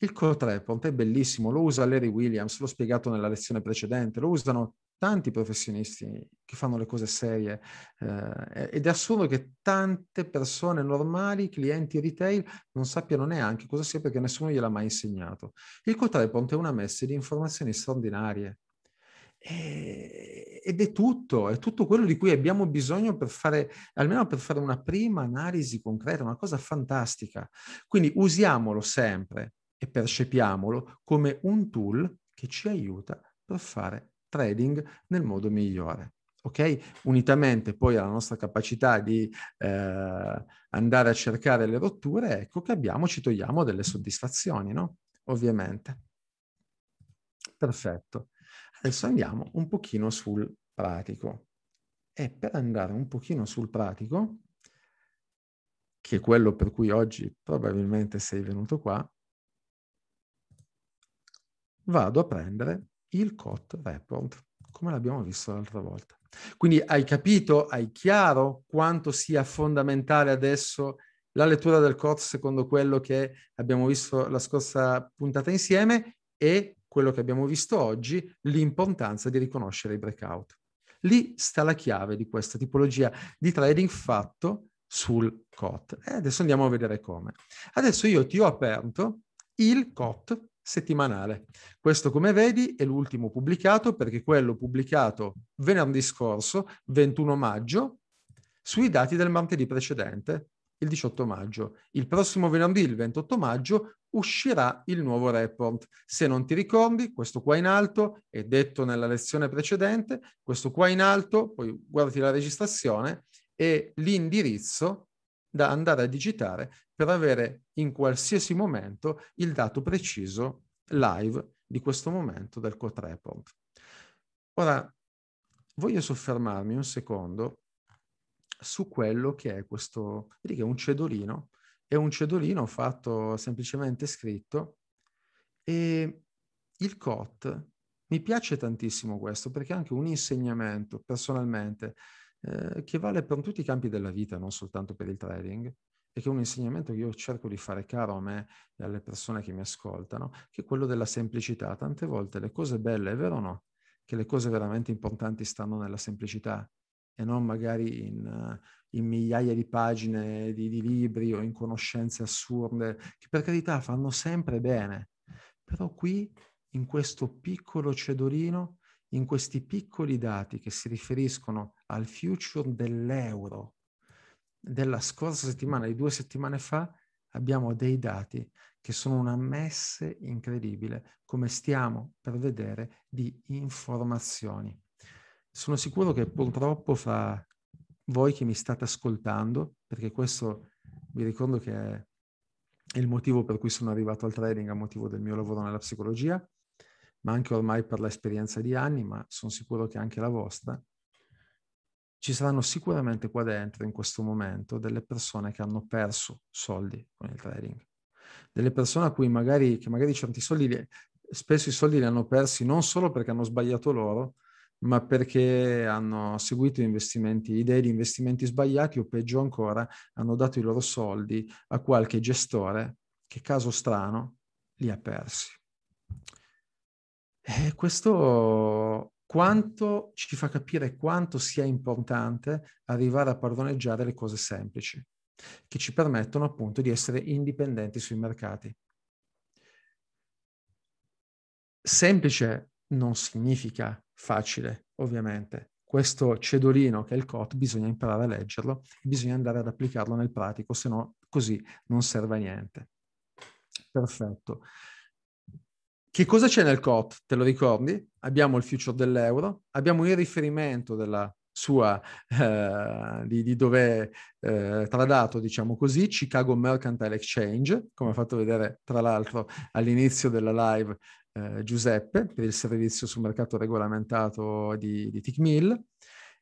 il Cotrepont è bellissimo, lo usa Larry Williams, l'ho spiegato nella lezione precedente, lo usano tanti professionisti che fanno le cose serie eh, ed è assurdo che tante persone normali, clienti retail, non sappiano neanche cosa sia perché nessuno gliel'ha mai insegnato. Il Cotrepont è una messa di informazioni straordinarie, ed è tutto, è tutto quello di cui abbiamo bisogno per fare, almeno per fare una prima analisi concreta, una cosa fantastica. Quindi usiamolo sempre e percepiamolo come un tool che ci aiuta per fare trading nel modo migliore. Ok? Unitamente poi alla nostra capacità di eh, andare a cercare le rotture, ecco che abbiamo, ci togliamo delle soddisfazioni, no? Ovviamente. Perfetto. Adesso andiamo un pochino sul pratico. E per andare un pochino sul pratico, che è quello per cui oggi probabilmente sei venuto qua, vado a prendere il COT report, come l'abbiamo visto l'altra volta. Quindi hai capito, hai chiaro quanto sia fondamentale adesso la lettura del COT secondo quello che abbiamo visto la scorsa puntata insieme e quello che abbiamo visto oggi, l'importanza di riconoscere i breakout. Lì sta la chiave di questa tipologia di trading fatto sul COT. E adesso andiamo a vedere come. Adesso io ti ho aperto il COT settimanale. Questo, come vedi, è l'ultimo pubblicato perché quello pubblicato venerdì scorso, 21 maggio, sui dati del martedì precedente, il 18 maggio. Il prossimo venerdì, il 28 maggio, uscirà il nuovo report. Se non ti ricordi, questo qua in alto è detto nella lezione precedente, questo qua in alto, poi guardati la registrazione, è l'indirizzo da andare a digitare per avere in qualsiasi momento il dato preciso live di questo momento del quote report. Ora, voglio soffermarmi un secondo su quello che è questo, vedi che è un cedolino, è un cedolino fatto semplicemente scritto e il COT mi piace tantissimo questo perché è anche un insegnamento personalmente eh, che vale per tutti i campi della vita, non soltanto per il trading, e che è un insegnamento che io cerco di fare caro a me e alle persone che mi ascoltano, che è quello della semplicità. Tante volte le cose belle, è vero o no? Che le cose veramente importanti stanno nella semplicità e non magari in, eh, in migliaia di pagine di, di libri o in conoscenze assurde, che per carità fanno sempre bene, però qui in questo piccolo cedolino, in questi piccoli dati che si riferiscono al future dell'euro, della scorsa settimana, di due settimane fa, abbiamo dei dati che sono una messe incredibile, come stiamo per vedere, di informazioni. Sono sicuro che purtroppo fra voi che mi state ascoltando, perché questo vi ricordo che è il motivo per cui sono arrivato al trading, a motivo del mio lavoro nella psicologia, ma anche ormai per l'esperienza di anni, ma sono sicuro che anche la vostra, ci saranno sicuramente qua dentro, in questo momento, delle persone che hanno perso soldi con il trading, delle persone a cui magari, che magari certi soldi, li, spesso i soldi li hanno persi non solo perché hanno sbagliato loro, ma perché hanno seguito investimenti, idee di investimenti sbagliati o peggio ancora, hanno dato i loro soldi a qualche gestore che, caso strano, li ha persi. E questo quanto ci fa capire quanto sia importante arrivare a padroneggiare le cose semplici, che ci permettono appunto di essere indipendenti sui mercati. Semplice non significa facile, ovviamente. Questo cedolino che è il COT bisogna imparare a leggerlo, bisogna andare ad applicarlo nel pratico, se no così non serve a niente. Perfetto. Che cosa c'è nel COT? Te lo ricordi? Abbiamo il future dell'euro, abbiamo il riferimento della sua, eh, di, di dove eh, tradato, diciamo così, Chicago Mercantile Exchange, come ha fatto vedere tra l'altro all'inizio della live eh, Giuseppe per il servizio sul mercato regolamentato di, di TICMIL.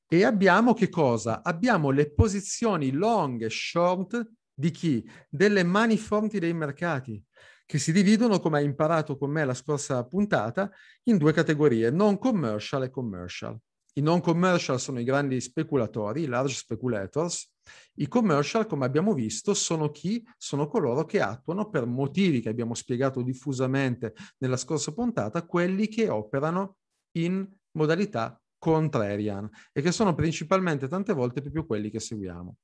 E abbiamo che cosa? Abbiamo le posizioni long e short di chi? Delle mani forti dei mercati che si dividono, come hai imparato con me la scorsa puntata, in due categorie, non commercial e commercial. I non commercial sono i grandi speculatori, i large speculators. I commercial, come abbiamo visto, sono chi? Sono coloro che attuano per motivi che abbiamo spiegato diffusamente nella scorsa puntata, quelli che operano in modalità contrarian e che sono principalmente tante volte proprio quelli che seguiamo.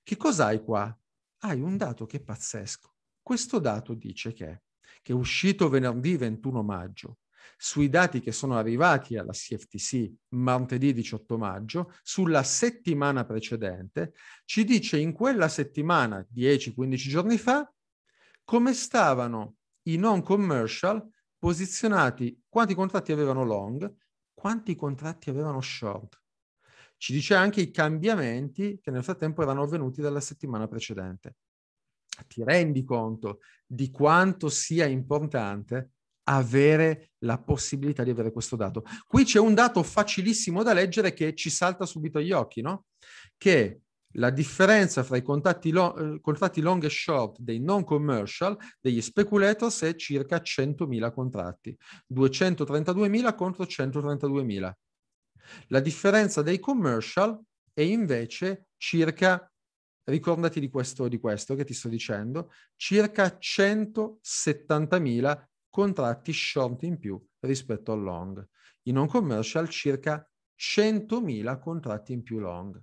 Che cos'hai qua? Hai un dato che è pazzesco questo dato dice che, che uscito venerdì 21 maggio, sui dati che sono arrivati alla CFTC martedì 18 maggio, sulla settimana precedente, ci dice in quella settimana, 10-15 giorni fa, come stavano i non commercial posizionati, quanti contratti avevano long, quanti contratti avevano short. Ci dice anche i cambiamenti che nel frattempo erano avvenuti dalla settimana precedente. Cioè, ti rendi conto di quanto sia importante avere la possibilità di avere questo dato. Qui c'è un dato facilissimo da leggere che ci salta subito agli occhi, no? Che la differenza fra i contratti, lo- eh, contratti long e short dei non commercial, degli speculators, è circa 100.000 contratti, 232.000 contro 132.000. La differenza dei commercial è invece circa ricordati di questo, di questo che ti sto dicendo, circa 170.000 contratti short in più rispetto al long. In non commercial circa 100.000 contratti in più long.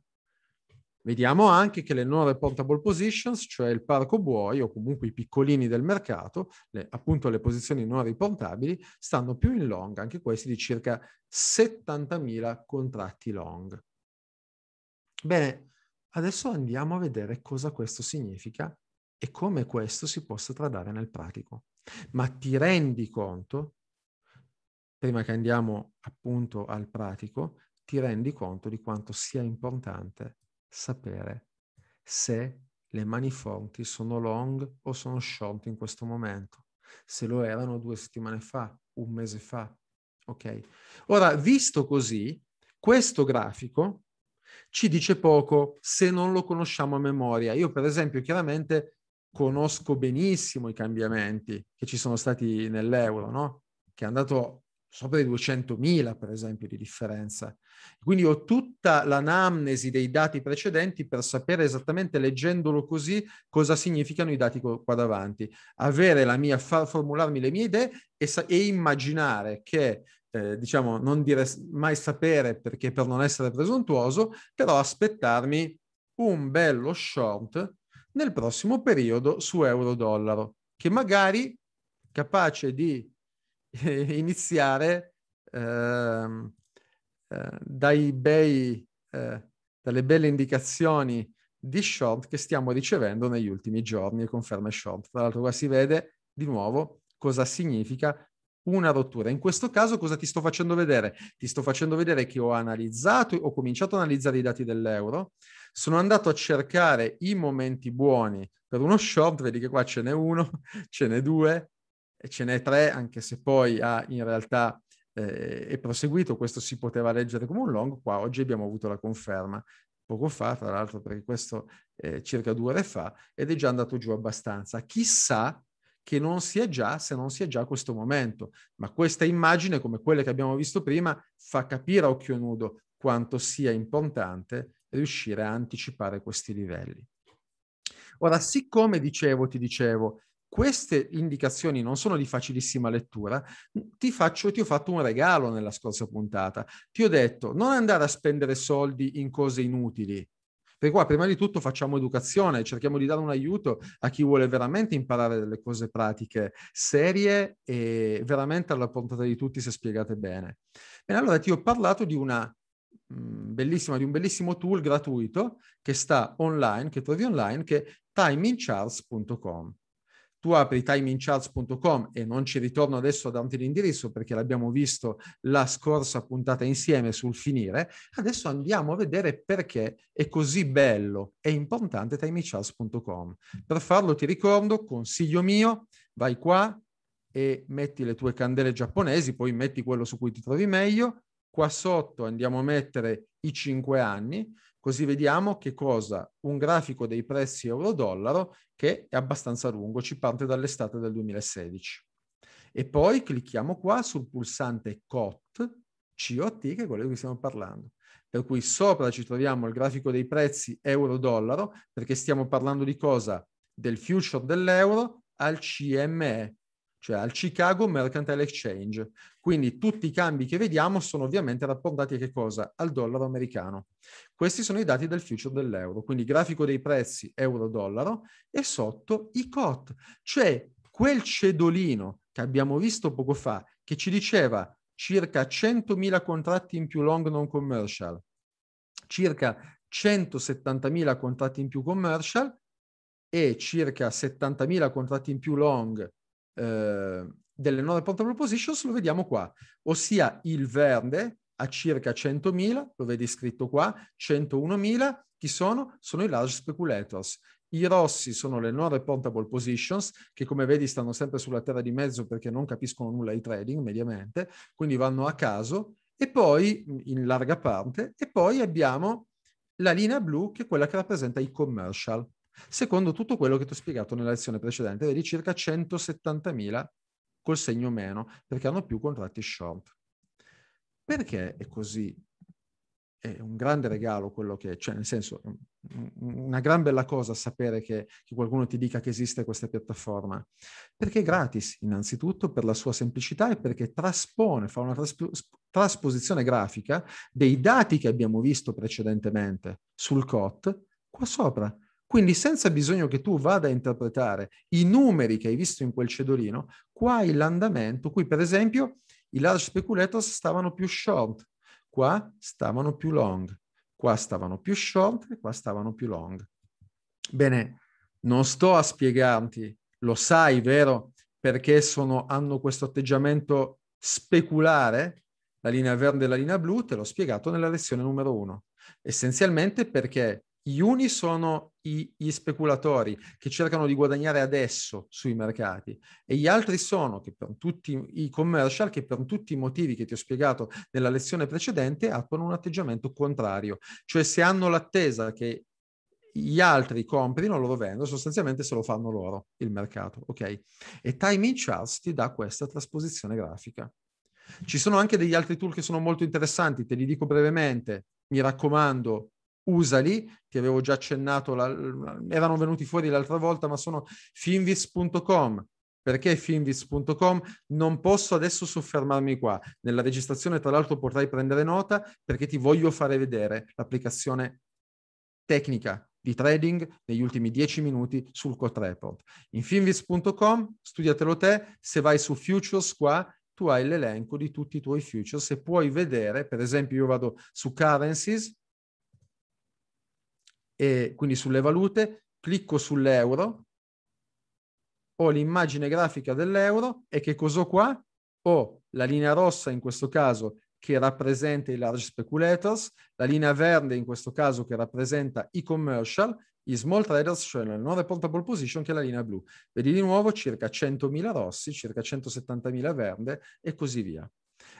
Vediamo anche che le nuove portable positions, cioè il parco buoi o comunque i piccolini del mercato, le, appunto le posizioni non riportabili, stanno più in long, anche questi di circa 70.000 contratti long. Bene, Adesso andiamo a vedere cosa questo significa e come questo si possa tradare nel pratico. Ma ti rendi conto, prima che andiamo appunto al pratico, ti rendi conto di quanto sia importante sapere se le mani forti sono long o sono short in questo momento, se lo erano due settimane fa, un mese fa. Ok? Ora, visto così, questo grafico ci dice poco se non lo conosciamo a memoria. Io, per esempio, chiaramente conosco benissimo i cambiamenti che ci sono stati nell'euro, no? che è andato sopra i 200.000, per esempio, di differenza. Quindi ho tutta l'anamnesi dei dati precedenti per sapere esattamente, leggendolo così, cosa significano i dati qua davanti. Avere la mia, far formularmi le mie idee e, e immaginare che eh, diciamo, non dire mai sapere perché per non essere presuntuoso, però aspettarmi un bello short nel prossimo periodo su euro-dollaro, che magari capace di eh, iniziare ehm, eh, dai bei, eh, dalle belle indicazioni di short che stiamo ricevendo negli ultimi giorni conferme short. Tra l'altro qua si vede di nuovo cosa significa una rottura. In questo caso cosa ti sto facendo vedere? Ti sto facendo vedere che ho analizzato, ho cominciato ad analizzare i dati dell'euro, sono andato a cercare i momenti buoni per uno short, vedi che qua ce n'è uno, ce n'è due, e ce n'è tre, anche se poi ha ah, in realtà eh, è proseguito, questo si poteva leggere come un long, qua oggi abbiamo avuto la conferma poco fa, tra l'altro perché questo eh, circa due ore fa, ed è già andato giù abbastanza. Chissà che non si è già se non si è già questo momento. Ma questa immagine, come quelle che abbiamo visto prima, fa capire a occhio nudo quanto sia importante riuscire a anticipare questi livelli. Ora, siccome dicevo, ti dicevo, queste indicazioni non sono di facilissima lettura, ti, faccio, ti ho fatto un regalo nella scorsa puntata. Ti ho detto non andare a spendere soldi in cose inutili, per qua prima di tutto facciamo educazione, cerchiamo di dare un aiuto a chi vuole veramente imparare delle cose pratiche, serie e veramente alla portata di tutti se spiegate bene. Bene, allora ti ho parlato di una mm, bellissima, di un bellissimo tool gratuito che sta online, che trovi online, che è timingcharts.com tu apri timingcharts.com e non ci ritorno adesso a darti l'indirizzo perché l'abbiamo visto la scorsa puntata insieme sul finire, adesso andiamo a vedere perché è così bello e importante timingcharts.com. Per farlo ti ricordo, consiglio mio, vai qua e metti le tue candele giapponesi, poi metti quello su cui ti trovi meglio, qua sotto andiamo a mettere i 5 anni, Così vediamo che cosa un grafico dei prezzi euro-dollaro che è abbastanza lungo, ci parte dall'estate del 2016. E poi clicchiamo qua sul pulsante COT, COT che è quello di cui stiamo parlando. Per cui sopra ci troviamo il grafico dei prezzi euro-dollaro perché stiamo parlando di cosa? Del future dell'euro al CME, cioè al Chicago Mercantile Exchange. Quindi tutti i cambi che vediamo sono ovviamente rapportati a che cosa? Al dollaro americano. Questi sono i dati del future dell'euro, quindi grafico dei prezzi euro-dollaro e sotto i COT, cioè quel cedolino che abbiamo visto poco fa che ci diceva circa 100.000 contratti in più long non commercial, circa 170.000 contratti in più commercial e circa 70.000 contratti in più long eh, delle nuove propositions lo vediamo qua, ossia il verde a circa 100.000, lo vedi scritto qua, 101.000, chi sono? Sono i large speculators. I rossi sono le nuove portable positions, che come vedi stanno sempre sulla terra di mezzo perché non capiscono nulla di trading mediamente, quindi vanno a caso, e poi in larga parte, e poi abbiamo la linea blu che è quella che rappresenta i commercial secondo tutto quello che ti ho spiegato nella lezione precedente, vedi circa 170.000 col segno meno, perché hanno più contratti short. Perché è così? È un grande regalo quello che, cioè nel senso, una gran bella cosa sapere che, che qualcuno ti dica che esiste questa piattaforma, perché è gratis innanzitutto per la sua semplicità e perché traspone, fa una trasp- trasposizione grafica dei dati che abbiamo visto precedentemente sul COT qua sopra quindi senza bisogno che tu vada a interpretare i numeri che hai visto in quel cedolino, qua hai l'andamento, qui per esempio i large speculators stavano più short, qua stavano più long, qua stavano più short e qua stavano più long. Bene, non sto a spiegarti, lo sai, vero, perché sono, hanno questo atteggiamento speculare, la linea verde e la linea blu, te l'ho spiegato nella lezione numero uno. Essenzialmente perché gli uni sono i, gli speculatori che cercano di guadagnare adesso sui mercati e gli altri sono tutti, i commercial che per tutti i motivi che ti ho spiegato nella lezione precedente attuano un atteggiamento contrario, cioè se hanno l'attesa che gli altri comprino, loro vendono, sostanzialmente se lo fanno loro il mercato, ok? E Timing Charts ti dà questa trasposizione grafica. Ci sono anche degli altri tool che sono molto interessanti, te li dico brevemente, mi raccomando, usali, ti avevo già accennato, la, erano venuti fuori l'altra volta, ma sono finvis.com. Perché finvis.com? Non posso adesso soffermarmi qua. Nella registrazione, tra l'altro, potrai prendere nota perché ti voglio fare vedere l'applicazione tecnica di trading negli ultimi dieci minuti sul Cot Report. In finvis.com, studiatelo te, se vai su Futures qua, tu hai l'elenco di tutti i tuoi futures e puoi vedere, per esempio io vado su Currencies, e quindi sulle valute, clicco sull'euro, ho l'immagine grafica dell'euro e che cosa ho qua? Ho la linea rossa in questo caso che rappresenta i large speculators, la linea verde in questo caso che rappresenta i commercial, gli small traders, cioè la non reportable position che è la linea blu. Vedi di nuovo circa 100.000 rossi, circa 170.000 verde e così via.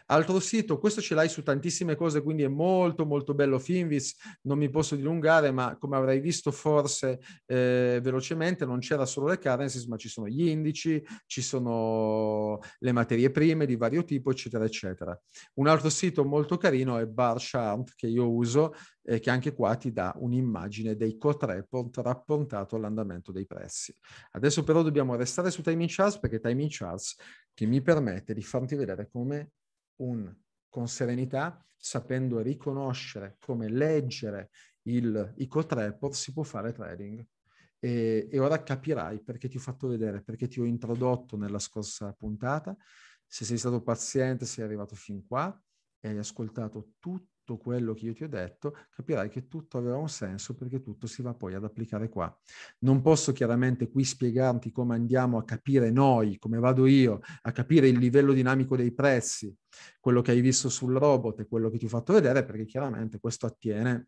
Altro sito, questo ce l'hai su tantissime cose, quindi è molto molto bello Finvis, non mi posso dilungare, ma come avrai visto forse eh, velocemente non c'era solo le currencies, ma ci sono gli indici, ci sono le materie prime di vario tipo, eccetera, eccetera. Un altro sito molto carino è Barchamp che io uso, eh, che anche qua ti dà un'immagine dei quote report rapportato all'andamento dei prezzi. Adesso però dobbiamo restare su timing charts perché timing charts che mi permette di farti vedere come un, con serenità, sapendo riconoscere come leggere il ICO Report, si può fare trading. E, e ora capirai perché ti ho fatto vedere, perché ti ho introdotto nella scorsa puntata. Se sei stato paziente, sei arrivato fin qua e hai ascoltato tutto tutto quello che io ti ho detto, capirai che tutto aveva un senso perché tutto si va poi ad applicare qua. Non posso chiaramente qui spiegarti come andiamo a capire noi, come vado io, a capire il livello dinamico dei prezzi, quello che hai visto sul robot e quello che ti ho fatto vedere, perché chiaramente questo attiene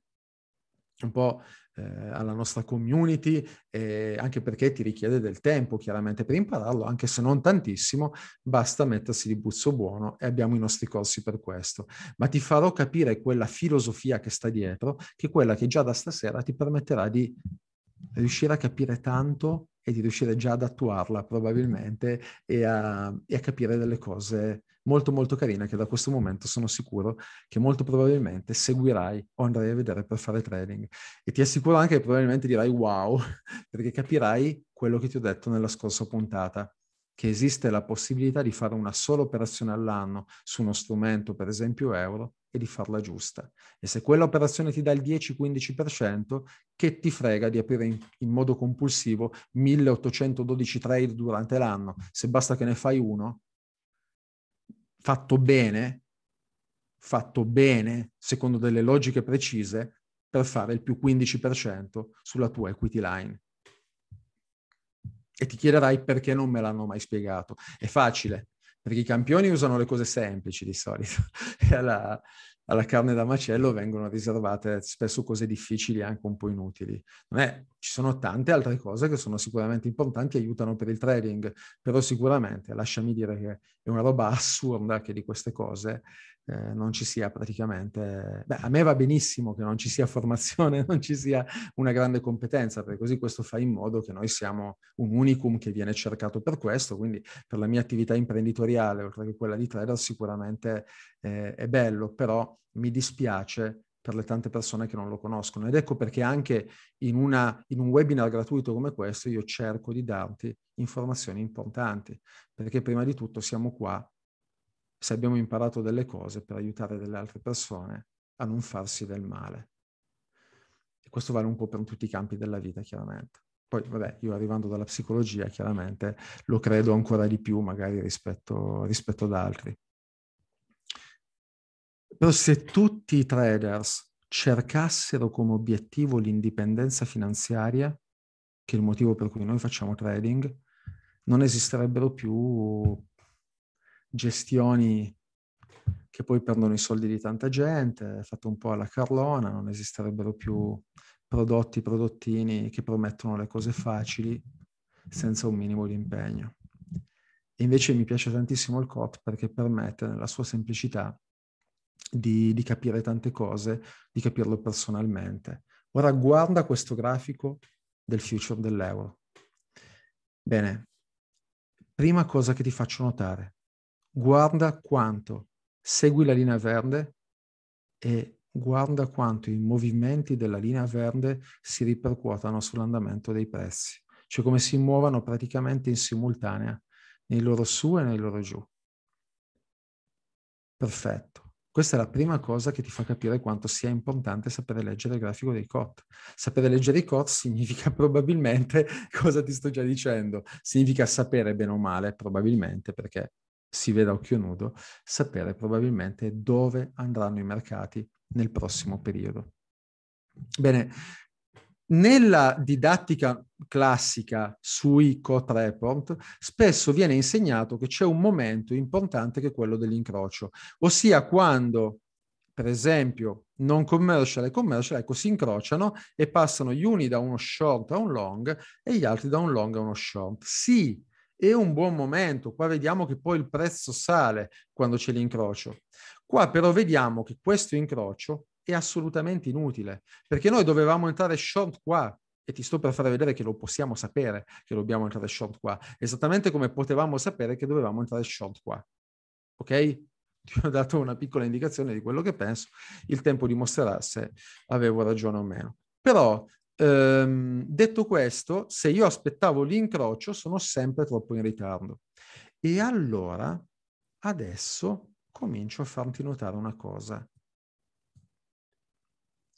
un po' eh, alla nostra community, eh, anche perché ti richiede del tempo chiaramente per impararlo, anche se non tantissimo, basta mettersi di buzzo buono e abbiamo i nostri corsi per questo. Ma ti farò capire quella filosofia che sta dietro, che è quella che già da stasera ti permetterà di riuscire a capire tanto e di riuscire già ad attuarla probabilmente e a, e a capire delle cose molto molto carina che da questo momento sono sicuro che molto probabilmente seguirai o andrai a vedere per fare trading. E ti assicuro anche che probabilmente dirai wow, perché capirai quello che ti ho detto nella scorsa puntata che esiste la possibilità di fare una sola operazione all'anno su uno strumento, per esempio euro, e di farla giusta. E se quella operazione ti dà il 10-15%, che ti frega di aprire in, in, modo compulsivo 1812 trade durante l'anno? Se basta che ne fai uno, fatto bene, fatto bene secondo delle logiche precise per fare il più 15% sulla tua equity line. E ti chiederai perché non me l'hanno mai spiegato. È facile, perché i campioni usano le cose semplici di solito. E alla, alla carne da macello vengono riservate spesso cose difficili e anche un po' inutili. È, ci sono tante altre cose che sono sicuramente importanti e aiutano per il trading, però sicuramente, lasciami dire che è una roba assurda che di queste cose eh, non ci sia praticamente... Beh, a me va benissimo che non ci sia formazione, non ci sia una grande competenza, perché così questo fa in modo che noi siamo un unicum che viene cercato per questo, quindi per la mia attività imprenditoriale, oltre che quella di trader, sicuramente eh, è bello, però mi dispiace per le tante persone che non lo conoscono. Ed ecco perché anche in, una, in, un webinar gratuito come questo io cerco di darti informazioni importanti, perché prima di tutto siamo qua se abbiamo imparato delle cose per aiutare delle altre persone a non farsi del male. E questo vale un po' per tutti i campi della vita, chiaramente. Poi, vabbè, io arrivando dalla psicologia, chiaramente lo credo ancora di più, magari rispetto, rispetto ad altri. Però se tutti i traders cercassero come obiettivo l'indipendenza finanziaria, che è il motivo per cui noi facciamo trading, non esisterebbero più gestioni che poi perdono i soldi di tanta gente, fatto un po' alla carlona, non esisterebbero più prodotti, prodottini che promettono le cose facili senza un minimo di impegno. E invece mi piace tantissimo il COT perché permette, nella sua semplicità, di, di capire tante cose, di capirlo personalmente. Ora guarda questo grafico del future dell'euro. Bene, prima cosa che ti faccio notare, guarda quanto segui la linea verde e guarda quanto i movimenti della linea verde si ripercuotano sull'andamento dei prezzi, cioè come si muovono praticamente in simultanea nei loro su e nei loro giù. Perfetto. Questa è la prima cosa che ti fa capire quanto sia importante sapere leggere il grafico dei COT. Sapere leggere i COT significa probabilmente, cosa ti sto già dicendo, significa sapere bene o male, probabilmente, perché si veda occhio nudo, sapere probabilmente dove andranno i mercati nel prossimo periodo. Bene, nella didattica classica sui COT report spesso viene insegnato che c'è un momento importante che è quello dell'incrocio, ossia quando per esempio non commercial e commercial, ecco, si incrociano e passano gli uni da uno short a un long e gli altri da un long a uno short. Sì, è un buon momento. Qua vediamo che poi il prezzo sale quando c'è l'incrocio. Qua però vediamo che questo incrocio è assolutamente inutile, perché noi dovevamo entrare short qua, e ti sto per fare vedere che lo possiamo sapere che dobbiamo entrare short qua, esattamente come potevamo sapere che dovevamo entrare short qua. Ok? Ti ho dato una piccola indicazione di quello che penso, il tempo dimostrerà se avevo ragione o meno. Però Ehm, detto questo, se io aspettavo l'incrocio, sono sempre troppo in ritardo. E allora, adesso comincio a farti notare una cosa,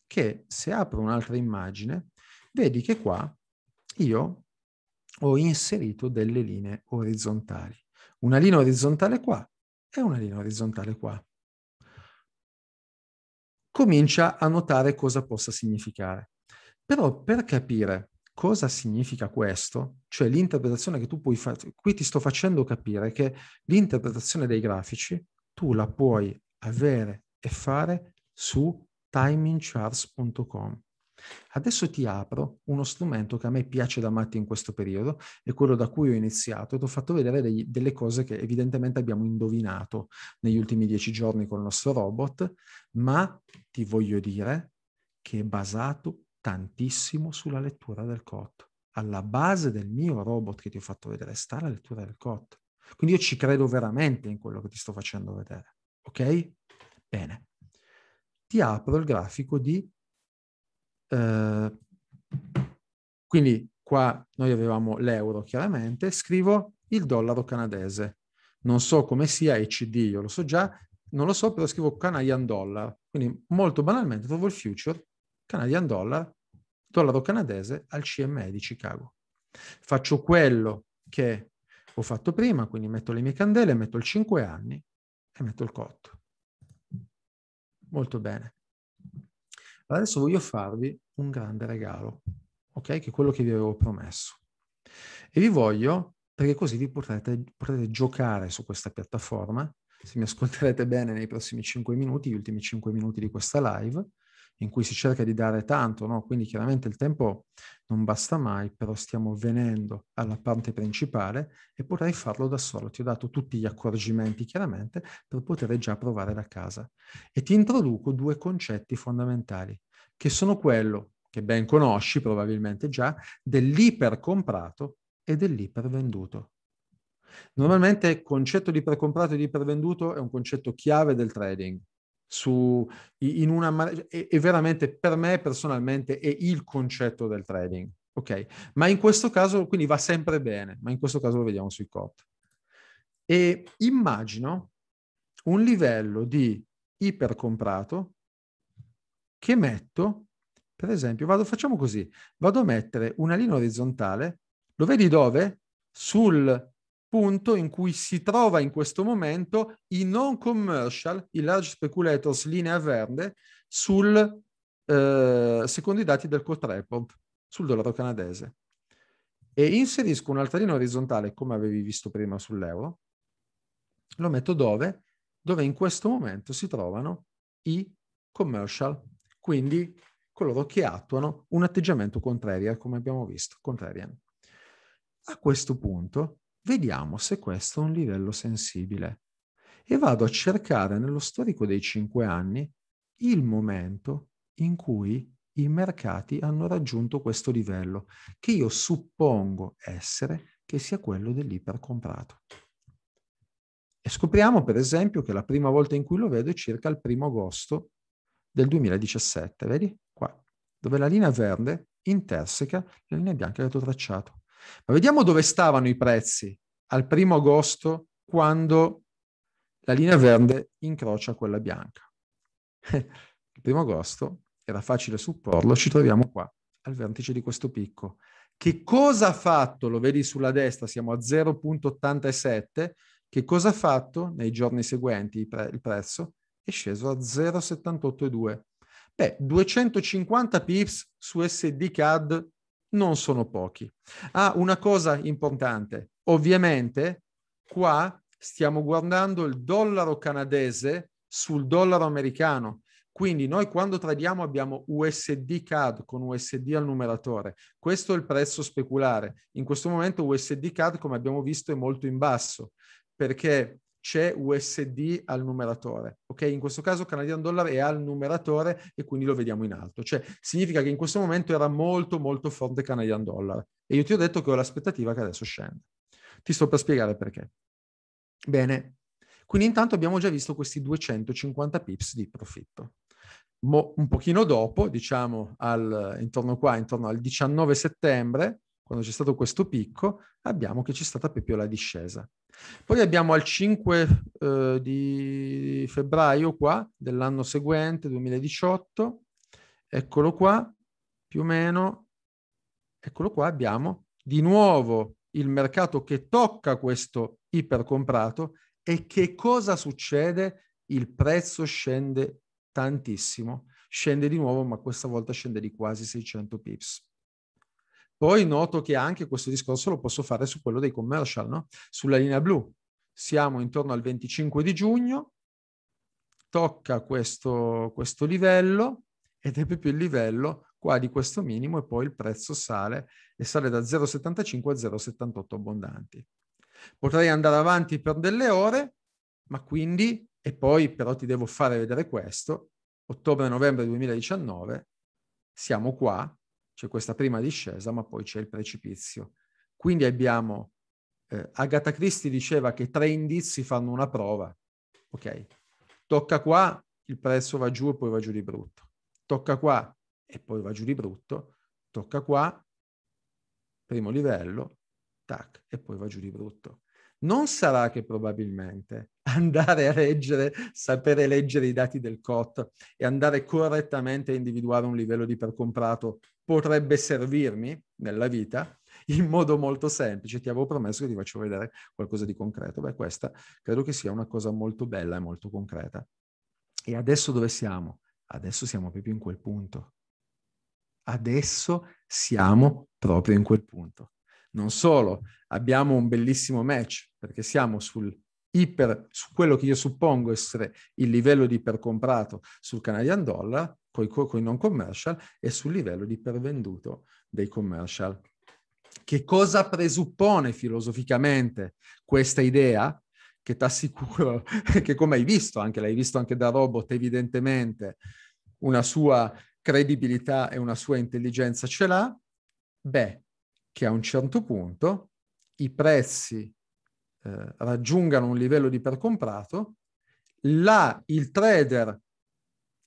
che se apro un'altra immagine, vedi che qua io ho inserito delle linee orizzontali. Una linea orizzontale qua e una linea orizzontale qua. Comincia a notare cosa possa significare. Però per capire cosa significa questo, cioè l'interpretazione che tu puoi fare, qui ti sto facendo capire che l'interpretazione dei grafici tu la puoi avere e fare su timingcharts.com. Adesso ti apro uno strumento che a me piace da matti in questo periodo, è quello da cui ho iniziato e ti ho fatto vedere degli, delle cose che evidentemente abbiamo indovinato negli ultimi dieci giorni con il nostro robot, ma ti voglio dire che è basato tantissimo sulla lettura del COT. Alla base del mio robot che ti ho fatto vedere sta la lettura del COT. Quindi io ci credo veramente in quello che ti sto facendo vedere. Ok? Bene. Ti apro il grafico di... Eh, quindi qua noi avevamo l'euro chiaramente, scrivo il dollaro canadese. Non so come sia ECD, io lo so già, non lo so, però scrivo Canadian dollar. Quindi molto banalmente trovo il future Canadian dollar, dollaro canadese al CME di Chicago. Faccio quello che ho fatto prima, quindi metto le mie candele, metto il 5 anni e metto il cotto. Molto bene. Adesso voglio farvi un grande regalo, ok? Che è quello che vi avevo promesso. E vi voglio, perché così vi potrete, potrete giocare su questa piattaforma, se mi ascolterete bene nei prossimi 5 minuti, gli ultimi 5 minuti di questa live, in cui si cerca di dare tanto, no? quindi chiaramente il tempo non basta mai, però stiamo venendo alla parte principale e potrei farlo da solo. Ti ho dato tutti gli accorgimenti chiaramente per poter già provare la casa. E ti introduco due concetti fondamentali, che sono quello che ben conosci probabilmente già, dell'ipercomprato e dell'ipervenduto. Normalmente il concetto di ipercomprato e di ipervenduto è un concetto chiave del trading, su, in una, e, veramente per me personalmente è il concetto del trading. Ok, ma in questo caso quindi va sempre bene, ma in questo caso lo vediamo sui COT. E immagino un livello di ipercomprato che metto, per esempio, vado, facciamo così, vado a mettere una linea orizzontale, lo vedi dove? Sul punto in cui si trova in questo momento i non commercial, i large speculators linea verde, sul, eh, secondo i dati del report, sul dollaro canadese. E inserisco un'altra linea orizzontale, come avevi visto prima sull'euro, lo metto dove? Dove in questo momento si trovano i commercial, quindi coloro che attuano un atteggiamento contrario, come abbiamo visto, contrarian. A questo punto Vediamo se questo è un livello sensibile. E vado a cercare nello storico dei cinque anni il momento in cui i mercati hanno raggiunto questo livello, che io suppongo essere che sia quello dell'ipercomprato. E scopriamo, per esempio, che la prima volta in cui lo vedo è circa il primo agosto del 2017, vedi? Qua, dove la linea verde interseca la linea bianca che ho tracciato. Ma vediamo dove stavano i prezzi al primo agosto quando la linea verde incrocia quella bianca. Il primo agosto era facile supporlo, ci troviamo qua al vertice di questo picco. Che cosa ha fatto? Lo vedi sulla destra, siamo a 0.87. Che cosa ha fatto nei giorni seguenti? Il, prezzo è sceso a 0.782. Beh, 250 pips su SD SDCAD non sono pochi. Ah, una cosa importante, ovviamente qua stiamo guardando il dollaro canadese sul dollaro americano. Quindi noi quando tradiamo abbiamo USD CAD con USD al numeratore. Questo è il prezzo speculare. In questo momento USD CAD, come abbiamo visto, è molto in basso perché c'è USD al numeratore, ok? In questo caso Canadian Dollar è al numeratore e quindi lo vediamo in alto, cioè significa che in questo momento era molto molto forte Canadian Dollar e io ti ho detto che ho l'aspettativa che adesso scenda. Ti sto per spiegare perché. Bene, quindi intanto abbiamo già visto questi 250 pips di profitto. Mo, un pochino dopo, diciamo al, intorno qua, intorno al 19 settembre, quando c'è stato questo picco, abbiamo che c'è stata proprio la discesa. Poi abbiamo al 5 eh, di febbraio qua, dell'anno seguente, 2018, eccolo qua, più o meno, eccolo qua, abbiamo di nuovo il mercato che tocca questo ipercomprato e che cosa succede? Il prezzo scende tantissimo, scende di nuovo, ma questa volta scende di quasi 600 pips. Poi noto che anche questo discorso lo posso fare su quello dei commercial, no? sulla linea blu. Siamo intorno al 25 di giugno, tocca questo, questo livello ed è proprio il livello qua di questo minimo e poi il prezzo sale e sale da 0,75 a 0,78 abbondanti. Potrei andare avanti per delle ore, ma quindi, e poi però ti devo fare vedere questo, ottobre-novembre 2019, siamo qua, c'è questa prima discesa, ma poi c'è il precipizio. Quindi abbiamo, eh, Agatha Christie diceva che tre indizi fanno una prova, ok? Tocca qua, il prezzo va giù e poi va giù di brutto. Tocca qua e poi va giù di brutto. Tocca qua, primo livello, tac, e poi va giù di brutto non sarà che probabilmente andare a leggere, sapere leggere i dati del COT e andare correttamente a individuare un livello di percomprato potrebbe servirmi nella vita in modo molto semplice. Ti avevo promesso che ti faccio vedere qualcosa di concreto. Beh, questa credo che sia una cosa molto bella e molto concreta. E adesso dove siamo? Adesso siamo proprio in quel punto. Adesso siamo proprio in quel punto. Non solo, abbiamo un bellissimo match perché siamo sul iper, su quello che io suppongo essere il livello di ipercomprato sul Canadian dollar, con i non commercial e sul livello di ipervenduto dei commercial. Che cosa presuppone filosoficamente questa idea? Che ti assicuro che come hai visto, anche l'hai visto anche da robot, evidentemente una sua credibilità e una sua intelligenza ce l'ha. Beh, che a un certo punto i prezzi eh, raggiungano un livello di percomprato, là il trader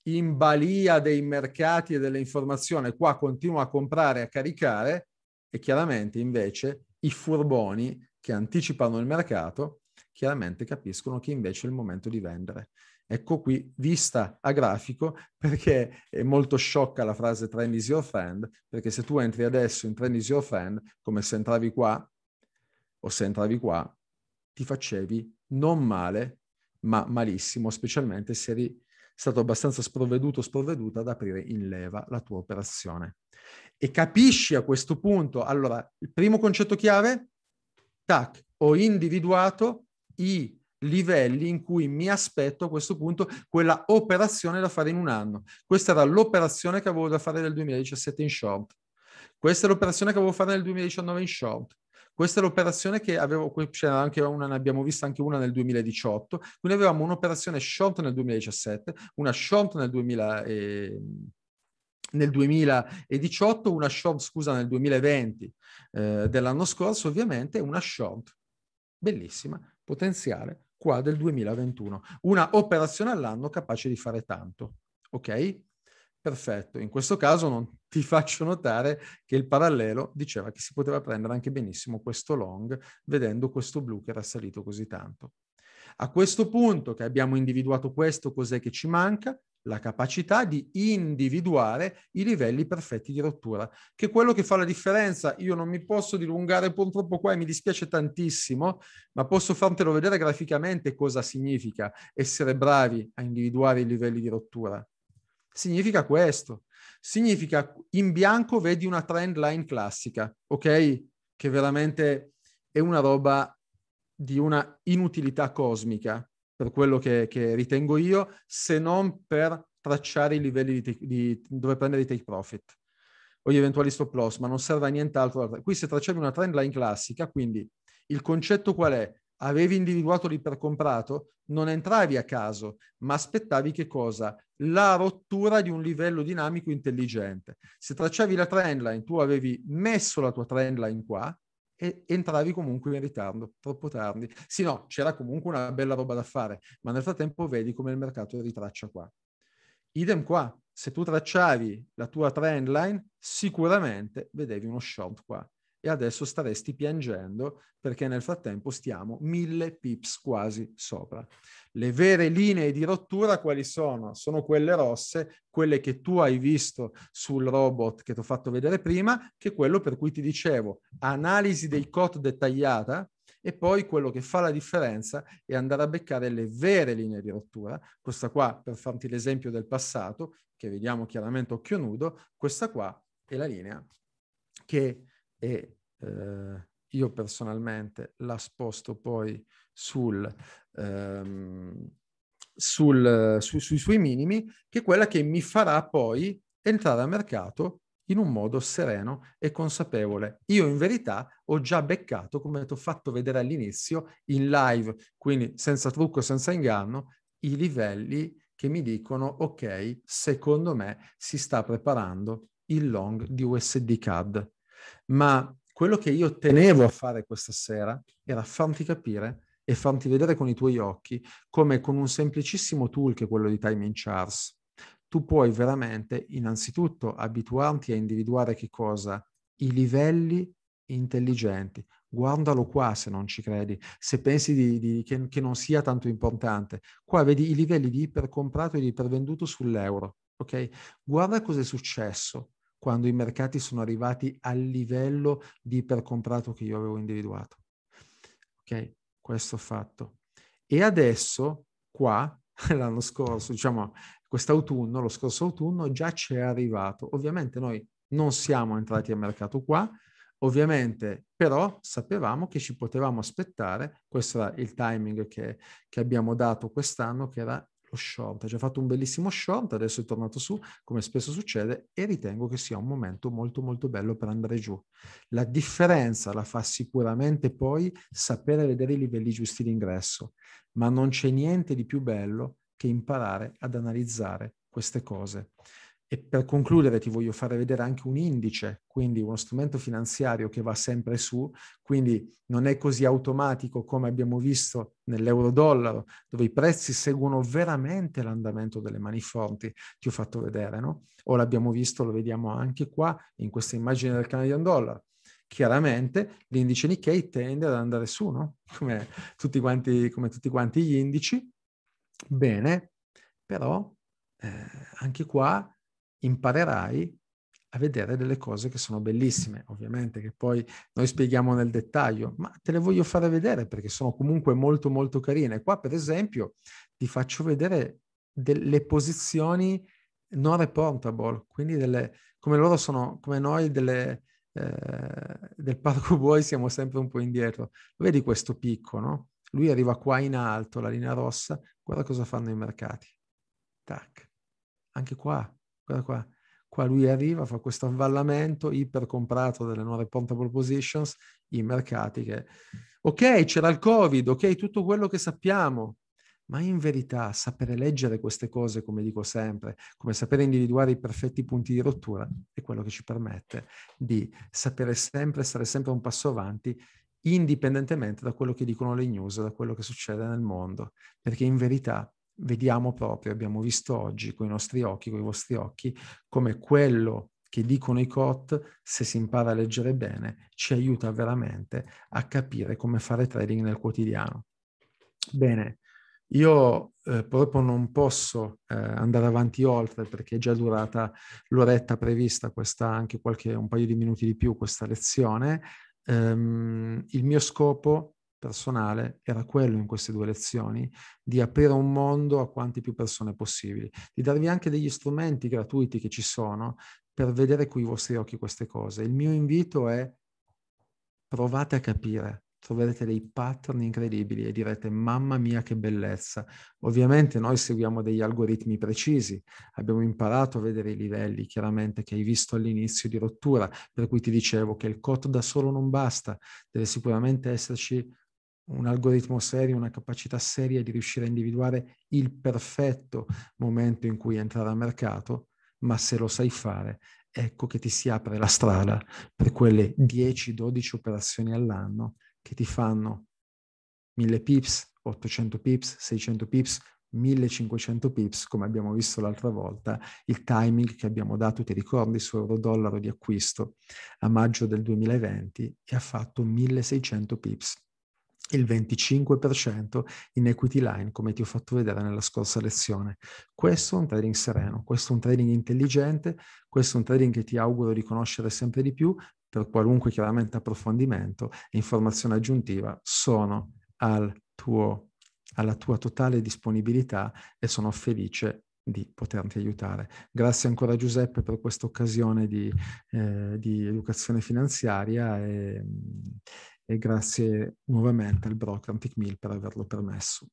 in balia dei mercati e delle informazioni qua continua a comprare e a caricare e chiaramente invece i furboni che anticipano il mercato chiaramente capiscono che invece è il momento di vendere. Ecco qui, vista a grafico, perché è molto sciocca la frase trend is your friend, perché se tu entri adesso in trend is your friend, come se entravi qua o se entravi qua, ti facevi non male, ma malissimo, specialmente se eri stato abbastanza sprovveduto o sprovveduta ad aprire in leva la tua operazione. E capisci a questo punto, allora, il primo concetto chiave, tac, ho individuato i livelli in cui mi aspetto a questo punto quella operazione da fare in un anno. Questa era l'operazione che avevo da fare nel 2017 in short. Questa è l'operazione che avevo da fare nel 2019 in short. Questa è l'operazione che avevo, c'era anche una, ne abbiamo vista anche una nel 2018, quindi avevamo un'operazione short nel 2017, una short nel 2000 e ehm, nel 2018, una short, scusa, nel 2020 eh, dell'anno scorso, ovviamente, una short bellissima, potenziale, qua del 2021. Una operazione all'anno capace di fare tanto. Ok? Perfetto. In questo caso non ti faccio notare che il parallelo diceva che si poteva prendere anche benissimo questo long vedendo questo blu che era salito così tanto. A questo punto che abbiamo individuato questo, cos'è che ci manca? la capacità di individuare i livelli perfetti di rottura, che è quello che fa la differenza. Io non mi posso dilungare purtroppo qua e mi dispiace tantissimo, ma posso fartelo vedere graficamente cosa significa essere bravi a individuare i livelli di rottura. Significa questo. Significa in bianco vedi una trend line classica, ok? Che veramente è una roba di una inutilità cosmica, per quello che, che ritengo io, se non per tracciare i livelli di, take, di, dove prendere i take profit o gli eventuali stop loss, ma non serve a nient'altro. Qui se tracciavi una trend line classica, quindi il concetto qual è? Avevi individuato l'ipercomprato, non entravi a caso, ma aspettavi che cosa? La rottura di un livello dinamico intelligente. Se tracciavi la trend line, tu avevi messo la tua trend line qua, e entravi comunque in ritardo, troppo tardi. Sì, no, c'era comunque una bella roba da fare, ma nel frattempo vedi come il mercato ritraccia qua. Idem qua, se tu tracciavi la tua trend line, sicuramente vedevi uno short qua e adesso staresti piangendo perché nel frattempo stiamo mille pips quasi sopra. Le vere linee di rottura quali sono? Sono quelle rosse, quelle che tu hai visto sul robot che ti ho fatto vedere prima, che è quello per cui ti dicevo, analisi dei COT dettagliata, e poi quello che fa la differenza è andare a beccare le vere linee di rottura. Questa qua, per farti l'esempio del passato, che vediamo chiaramente occhio nudo, questa qua è la linea che è, eh, io personalmente la sposto poi sul, ehm, sul, su, sui suoi minimi, che è quella che mi farà poi entrare a mercato in un modo sereno e consapevole. Io in verità ho già beccato, come ti ho fatto vedere all'inizio, in live, quindi senza trucco, senza inganno, i livelli che mi dicono, ok, secondo me si sta preparando il long di USD CAD. Ma quello che io tenevo a fare questa sera era farti capire e farti vedere con i tuoi occhi come con un semplicissimo tool che è quello di timing charts, tu puoi veramente innanzitutto abituarti a individuare che cosa? I livelli intelligenti. Guardalo qua se non ci credi, se pensi di, di, che, che, non sia tanto importante. Qua vedi i livelli di ipercomprato e di ipervenduto sull'euro. Ok? Guarda cosa è successo quando i mercati sono arrivati al livello di ipercomprato che io avevo individuato. Okay? questo fatto. E adesso, qua, l'anno scorso, diciamo quest'autunno, lo scorso autunno, già c'è arrivato. Ovviamente noi non siamo entrati al mercato qua, ovviamente però sapevamo che ci potevamo aspettare, questo era il timing che, che abbiamo dato quest'anno, che era lo short, ha già fatto un bellissimo short, adesso è tornato su, come spesso succede, e ritengo che sia un momento molto molto bello per andare giù. La differenza la fa sicuramente poi sapere vedere i livelli giusti d'ingresso, ma non c'è niente di più bello che imparare ad analizzare queste cose. E per concludere ti voglio fare vedere anche un indice, quindi uno strumento finanziario che va sempre su, quindi non è così automatico come abbiamo visto nell'euro-dollaro, dove i prezzi seguono veramente l'andamento delle mani forti, ti ho fatto vedere, no? O l'abbiamo visto, lo vediamo anche qua, in questa immagine del Canadian Dollar. Chiaramente l'indice Nikkei tende ad andare su, no? Come tutti quanti, come tutti quanti gli indici. Bene, però eh, anche qua imparerai a vedere delle cose che sono bellissime, ovviamente che poi noi spieghiamo nel dettaglio, ma te le voglio fare vedere perché sono comunque molto molto carine. Qua per esempio ti faccio vedere delle posizioni non reportable, quindi delle, come loro sono, come noi delle, eh, del parco buoi siamo sempre un po' indietro. Vedi questo picco, no? Lui arriva qua in alto, la linea rossa, guarda cosa fanno i mercati. Tac. Anche qua Guarda qua. Qua lui arriva, fa questo avvallamento ipercomprato delle nuove portable positions in mercati che, ok, c'era il Covid, ok, tutto quello che sappiamo, ma in verità sapere leggere queste cose, come dico sempre, come sapere individuare i perfetti punti di rottura, è quello che ci permette di sapere sempre, stare sempre un passo avanti, indipendentemente da quello che dicono le news, da quello che succede nel mondo, perché in verità vediamo proprio, abbiamo visto oggi con i nostri occhi, con i vostri occhi, come quello che dicono i COT, se si impara a leggere bene, ci aiuta veramente a capire come fare trading nel quotidiano. Bene, io eh, proprio non posso eh, andare avanti oltre perché è già durata l'oretta prevista, questa anche qualche, un paio di minuti di più questa lezione. Um, il mio scopo personale era quello in queste due lezioni, di aprire un mondo a quante più persone possibili, di darvi anche degli strumenti gratuiti che ci sono per vedere con i vostri occhi queste cose. Il mio invito è provate a capire, troverete dei pattern incredibili e direte mamma mia che bellezza. Ovviamente noi seguiamo degli algoritmi precisi, abbiamo imparato a vedere i livelli chiaramente che hai visto all'inizio di rottura, per cui ti dicevo che il cotto da solo non basta, deve sicuramente esserci un algoritmo serio, una capacità seria di riuscire a individuare il perfetto momento in cui entrare a mercato, ma se lo sai fare, ecco che ti si apre la strada per quelle 10-12 operazioni all'anno che ti fanno 1000 pips, 800 pips, 600 pips, 1500 pips, come abbiamo visto l'altra volta, il timing che abbiamo dato, ti ricordi, su euro-dollaro di acquisto a maggio del 2020 e ha fatto 1600 pips il 25% in equity line, come ti ho fatto vedere nella scorsa lezione. Questo è un trading sereno, questo è un trading intelligente, questo è un trading che ti auguro di conoscere sempre di più per qualunque chiaramente approfondimento e informazione aggiuntiva sono al tuo, alla tua totale disponibilità e sono felice di poterti aiutare. Grazie ancora Giuseppe per questa occasione di, eh, di educazione finanziaria e, e grazie nuovamente al broker Antic Mill per averlo permesso.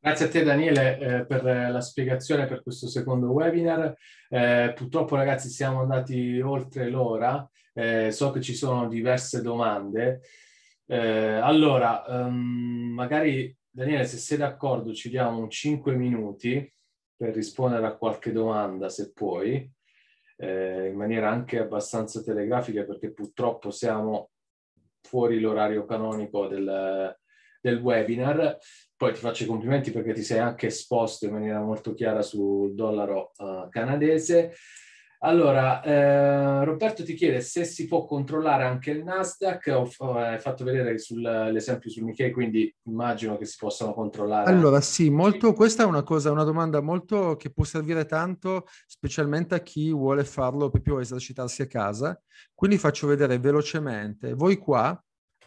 Grazie a te Daniele eh, per la spiegazione per questo secondo webinar. Eh, purtroppo ragazzi siamo andati oltre l'ora, eh, so che ci sono diverse domande. Eh, allora, um, magari Daniele se sei d'accordo ci diamo 5 minuti per rispondere a qualche domanda se puoi, eh, in maniera anche abbastanza telegrafica perché purtroppo siamo fuori l'orario canonico del, del webinar. Poi ti faccio i complimenti perché ti sei anche esposto in maniera molto chiara sul dollaro uh, canadese. Allora, eh, Roberto ti chiede se si può controllare anche il Nasdaq, ho f- eh, fatto vedere l'esempio sul Nikkei, quindi immagino che si possano controllare. Allora sì, molto, questa è una, cosa, una domanda molto che può servire tanto, specialmente a chi vuole farlo proprio esercitarsi a casa. Quindi faccio vedere velocemente. Voi qua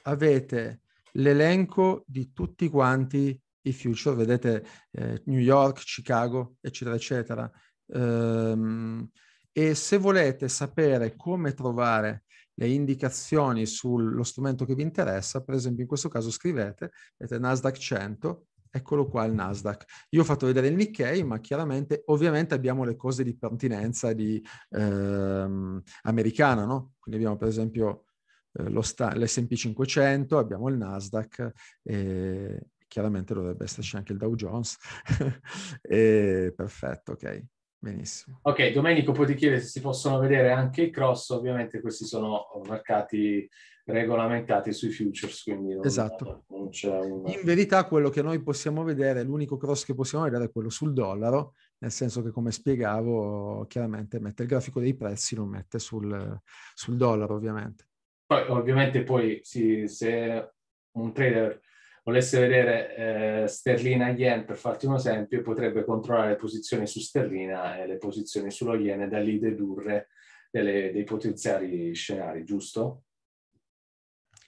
avete l'elenco di tutti quanti i future, vedete eh, New York, Chicago, eccetera, eccetera. Um, e se volete sapere come trovare le indicazioni sullo strumento che vi interessa, per esempio in questo caso scrivete, vedete Nasdaq 100, eccolo qua il Nasdaq. Io ho fatto vedere il Nikkei, ma chiaramente, ovviamente abbiamo le cose di pertinenza di, ehm, americana, no? Quindi abbiamo per esempio eh, sta- l'S&P 500, abbiamo il Nasdaq, e chiaramente dovrebbe esserci anche il Dow Jones. e, perfetto, ok. Benissimo. Ok, Domenico puoi ti chiedere se si possono vedere anche i cross, ovviamente questi sono mercati regolamentati sui futures, quindi non, esatto. Non un... In verità quello che noi possiamo vedere, l'unico cross che possiamo vedere è quello sul dollaro, nel senso che come spiegavo chiaramente mette il grafico dei prezzi, lo mette sul, sul dollaro ovviamente. Poi ovviamente poi sì, se un trader volesse vedere eh, sterlina yen per farti un esempio, potrebbe controllare le posizioni su sterlina e le posizioni sullo yen e da lì dedurre delle, dei potenziali scenari, giusto?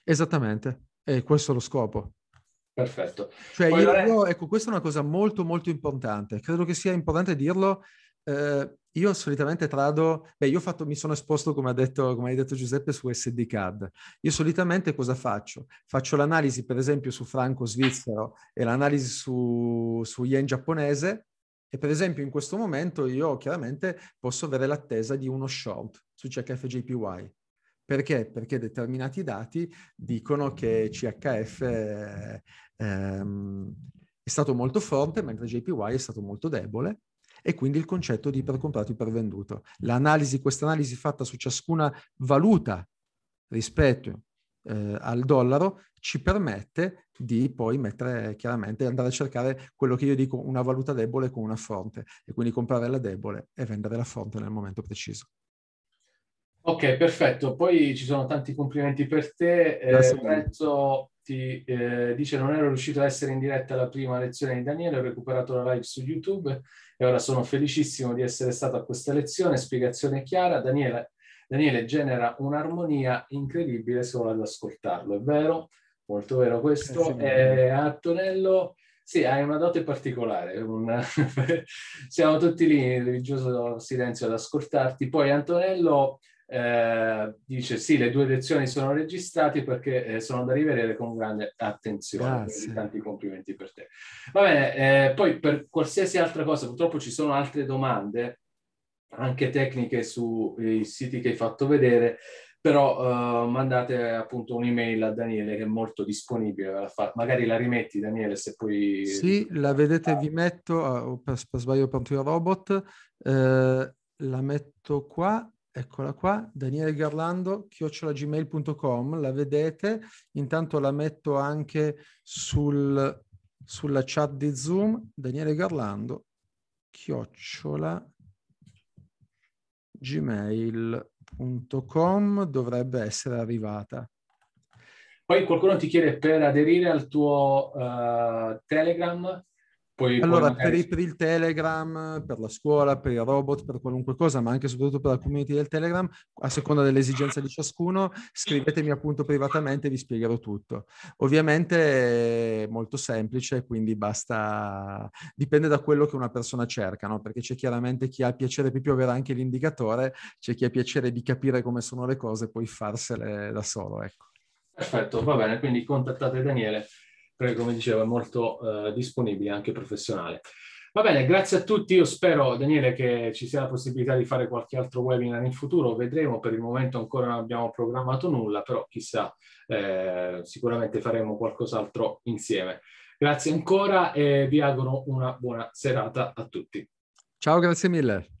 Esattamente, e questo è lo scopo. Perfetto. Cioè, io, ecco, questa è una cosa molto molto importante. Credo che sia importante dirlo eh, io solitamente trado, beh, io fatto, mi sono esposto, come, ha detto, come hai detto Giuseppe, su SDCAD. Io solitamente cosa faccio? Faccio l'analisi, per esempio, su franco svizzero e l'analisi su, su yen giapponese, e per esempio in questo momento io chiaramente posso avere l'attesa di uno short su CHFJPY. Perché? Perché determinati dati dicono che CHF ehm, è stato molto forte, mentre JPY è stato molto debole e quindi il concetto di ipercomprato ipervenduto. L'analisi, questa analisi fatta su ciascuna valuta rispetto eh, al dollaro ci permette di poi mettere chiaramente andare a cercare quello che io dico una valuta debole con una fonte e quindi comprare la debole e vendere la fonte nel momento preciso. Ok, perfetto. Poi ci sono tanti complimenti per te. Eh, Lorenzo ti eh, dice non ero riuscito a essere in diretta alla prima lezione di Daniele, ho recuperato la live su YouTube e ora sono felicissimo di essere stato a questa lezione. Spiegazione chiara. Daniele, Daniele genera un'armonia incredibile solo ad ascoltarlo, è vero? Molto vero questo. Eh, Antonello, sì, hai una dote particolare, un... siamo tutti lì in religioso silenzio ad ascoltarti. Poi Antonello eh, dice sì, le due lezioni sono registrate perché eh, sono da rivedere con grande attenzione. Grazie. Ah, tanti complimenti per te. Va bene, eh, poi per qualsiasi altra cosa, purtroppo ci sono altre domande, anche tecniche sui eh, siti che hai fatto vedere, però eh, mandate appunto un'email a Daniele che è molto disponibile, magari la rimetti Daniele se poi... Sì, la vedete, vi metto, ah, per, per sbaglio per il robot, la metto qua Eccola qua, Daniele Garlando, chiocciolagmail.com, la vedete, intanto la metto anche sul, sulla chat di Zoom, Daniele Garlando, chiocciola dovrebbe essere arrivata. Poi qualcuno ti chiede per aderire al tuo uh, Telegram, poi, allora, poi magari... per, per, il Telegram, per la scuola, per i robot, per qualunque cosa, ma anche e soprattutto per la community del Telegram, a seconda delle esigenze di ciascuno, scrivetemi appunto privatamente e vi spiegherò tutto. Ovviamente è molto semplice, quindi basta, dipende da quello che una persona cerca, no? perché c'è chiaramente chi ha piacere di più avere anche l'indicatore, c'è chi ha piacere di capire come sono le cose e poi farsele da solo. Ecco. Perfetto, va bene, quindi contattate Daniele perché come dicevo è molto eh, disponibile anche professionale. Va bene, grazie a tutti. Io spero, Daniele, che ci sia la possibilità di fare qualche altro webinar in futuro. Vedremo, per il momento ancora non abbiamo programmato nulla, però chissà, eh, sicuramente faremo qualcos'altro insieme. Grazie ancora e vi auguro una buona serata a tutti. Ciao, grazie mille.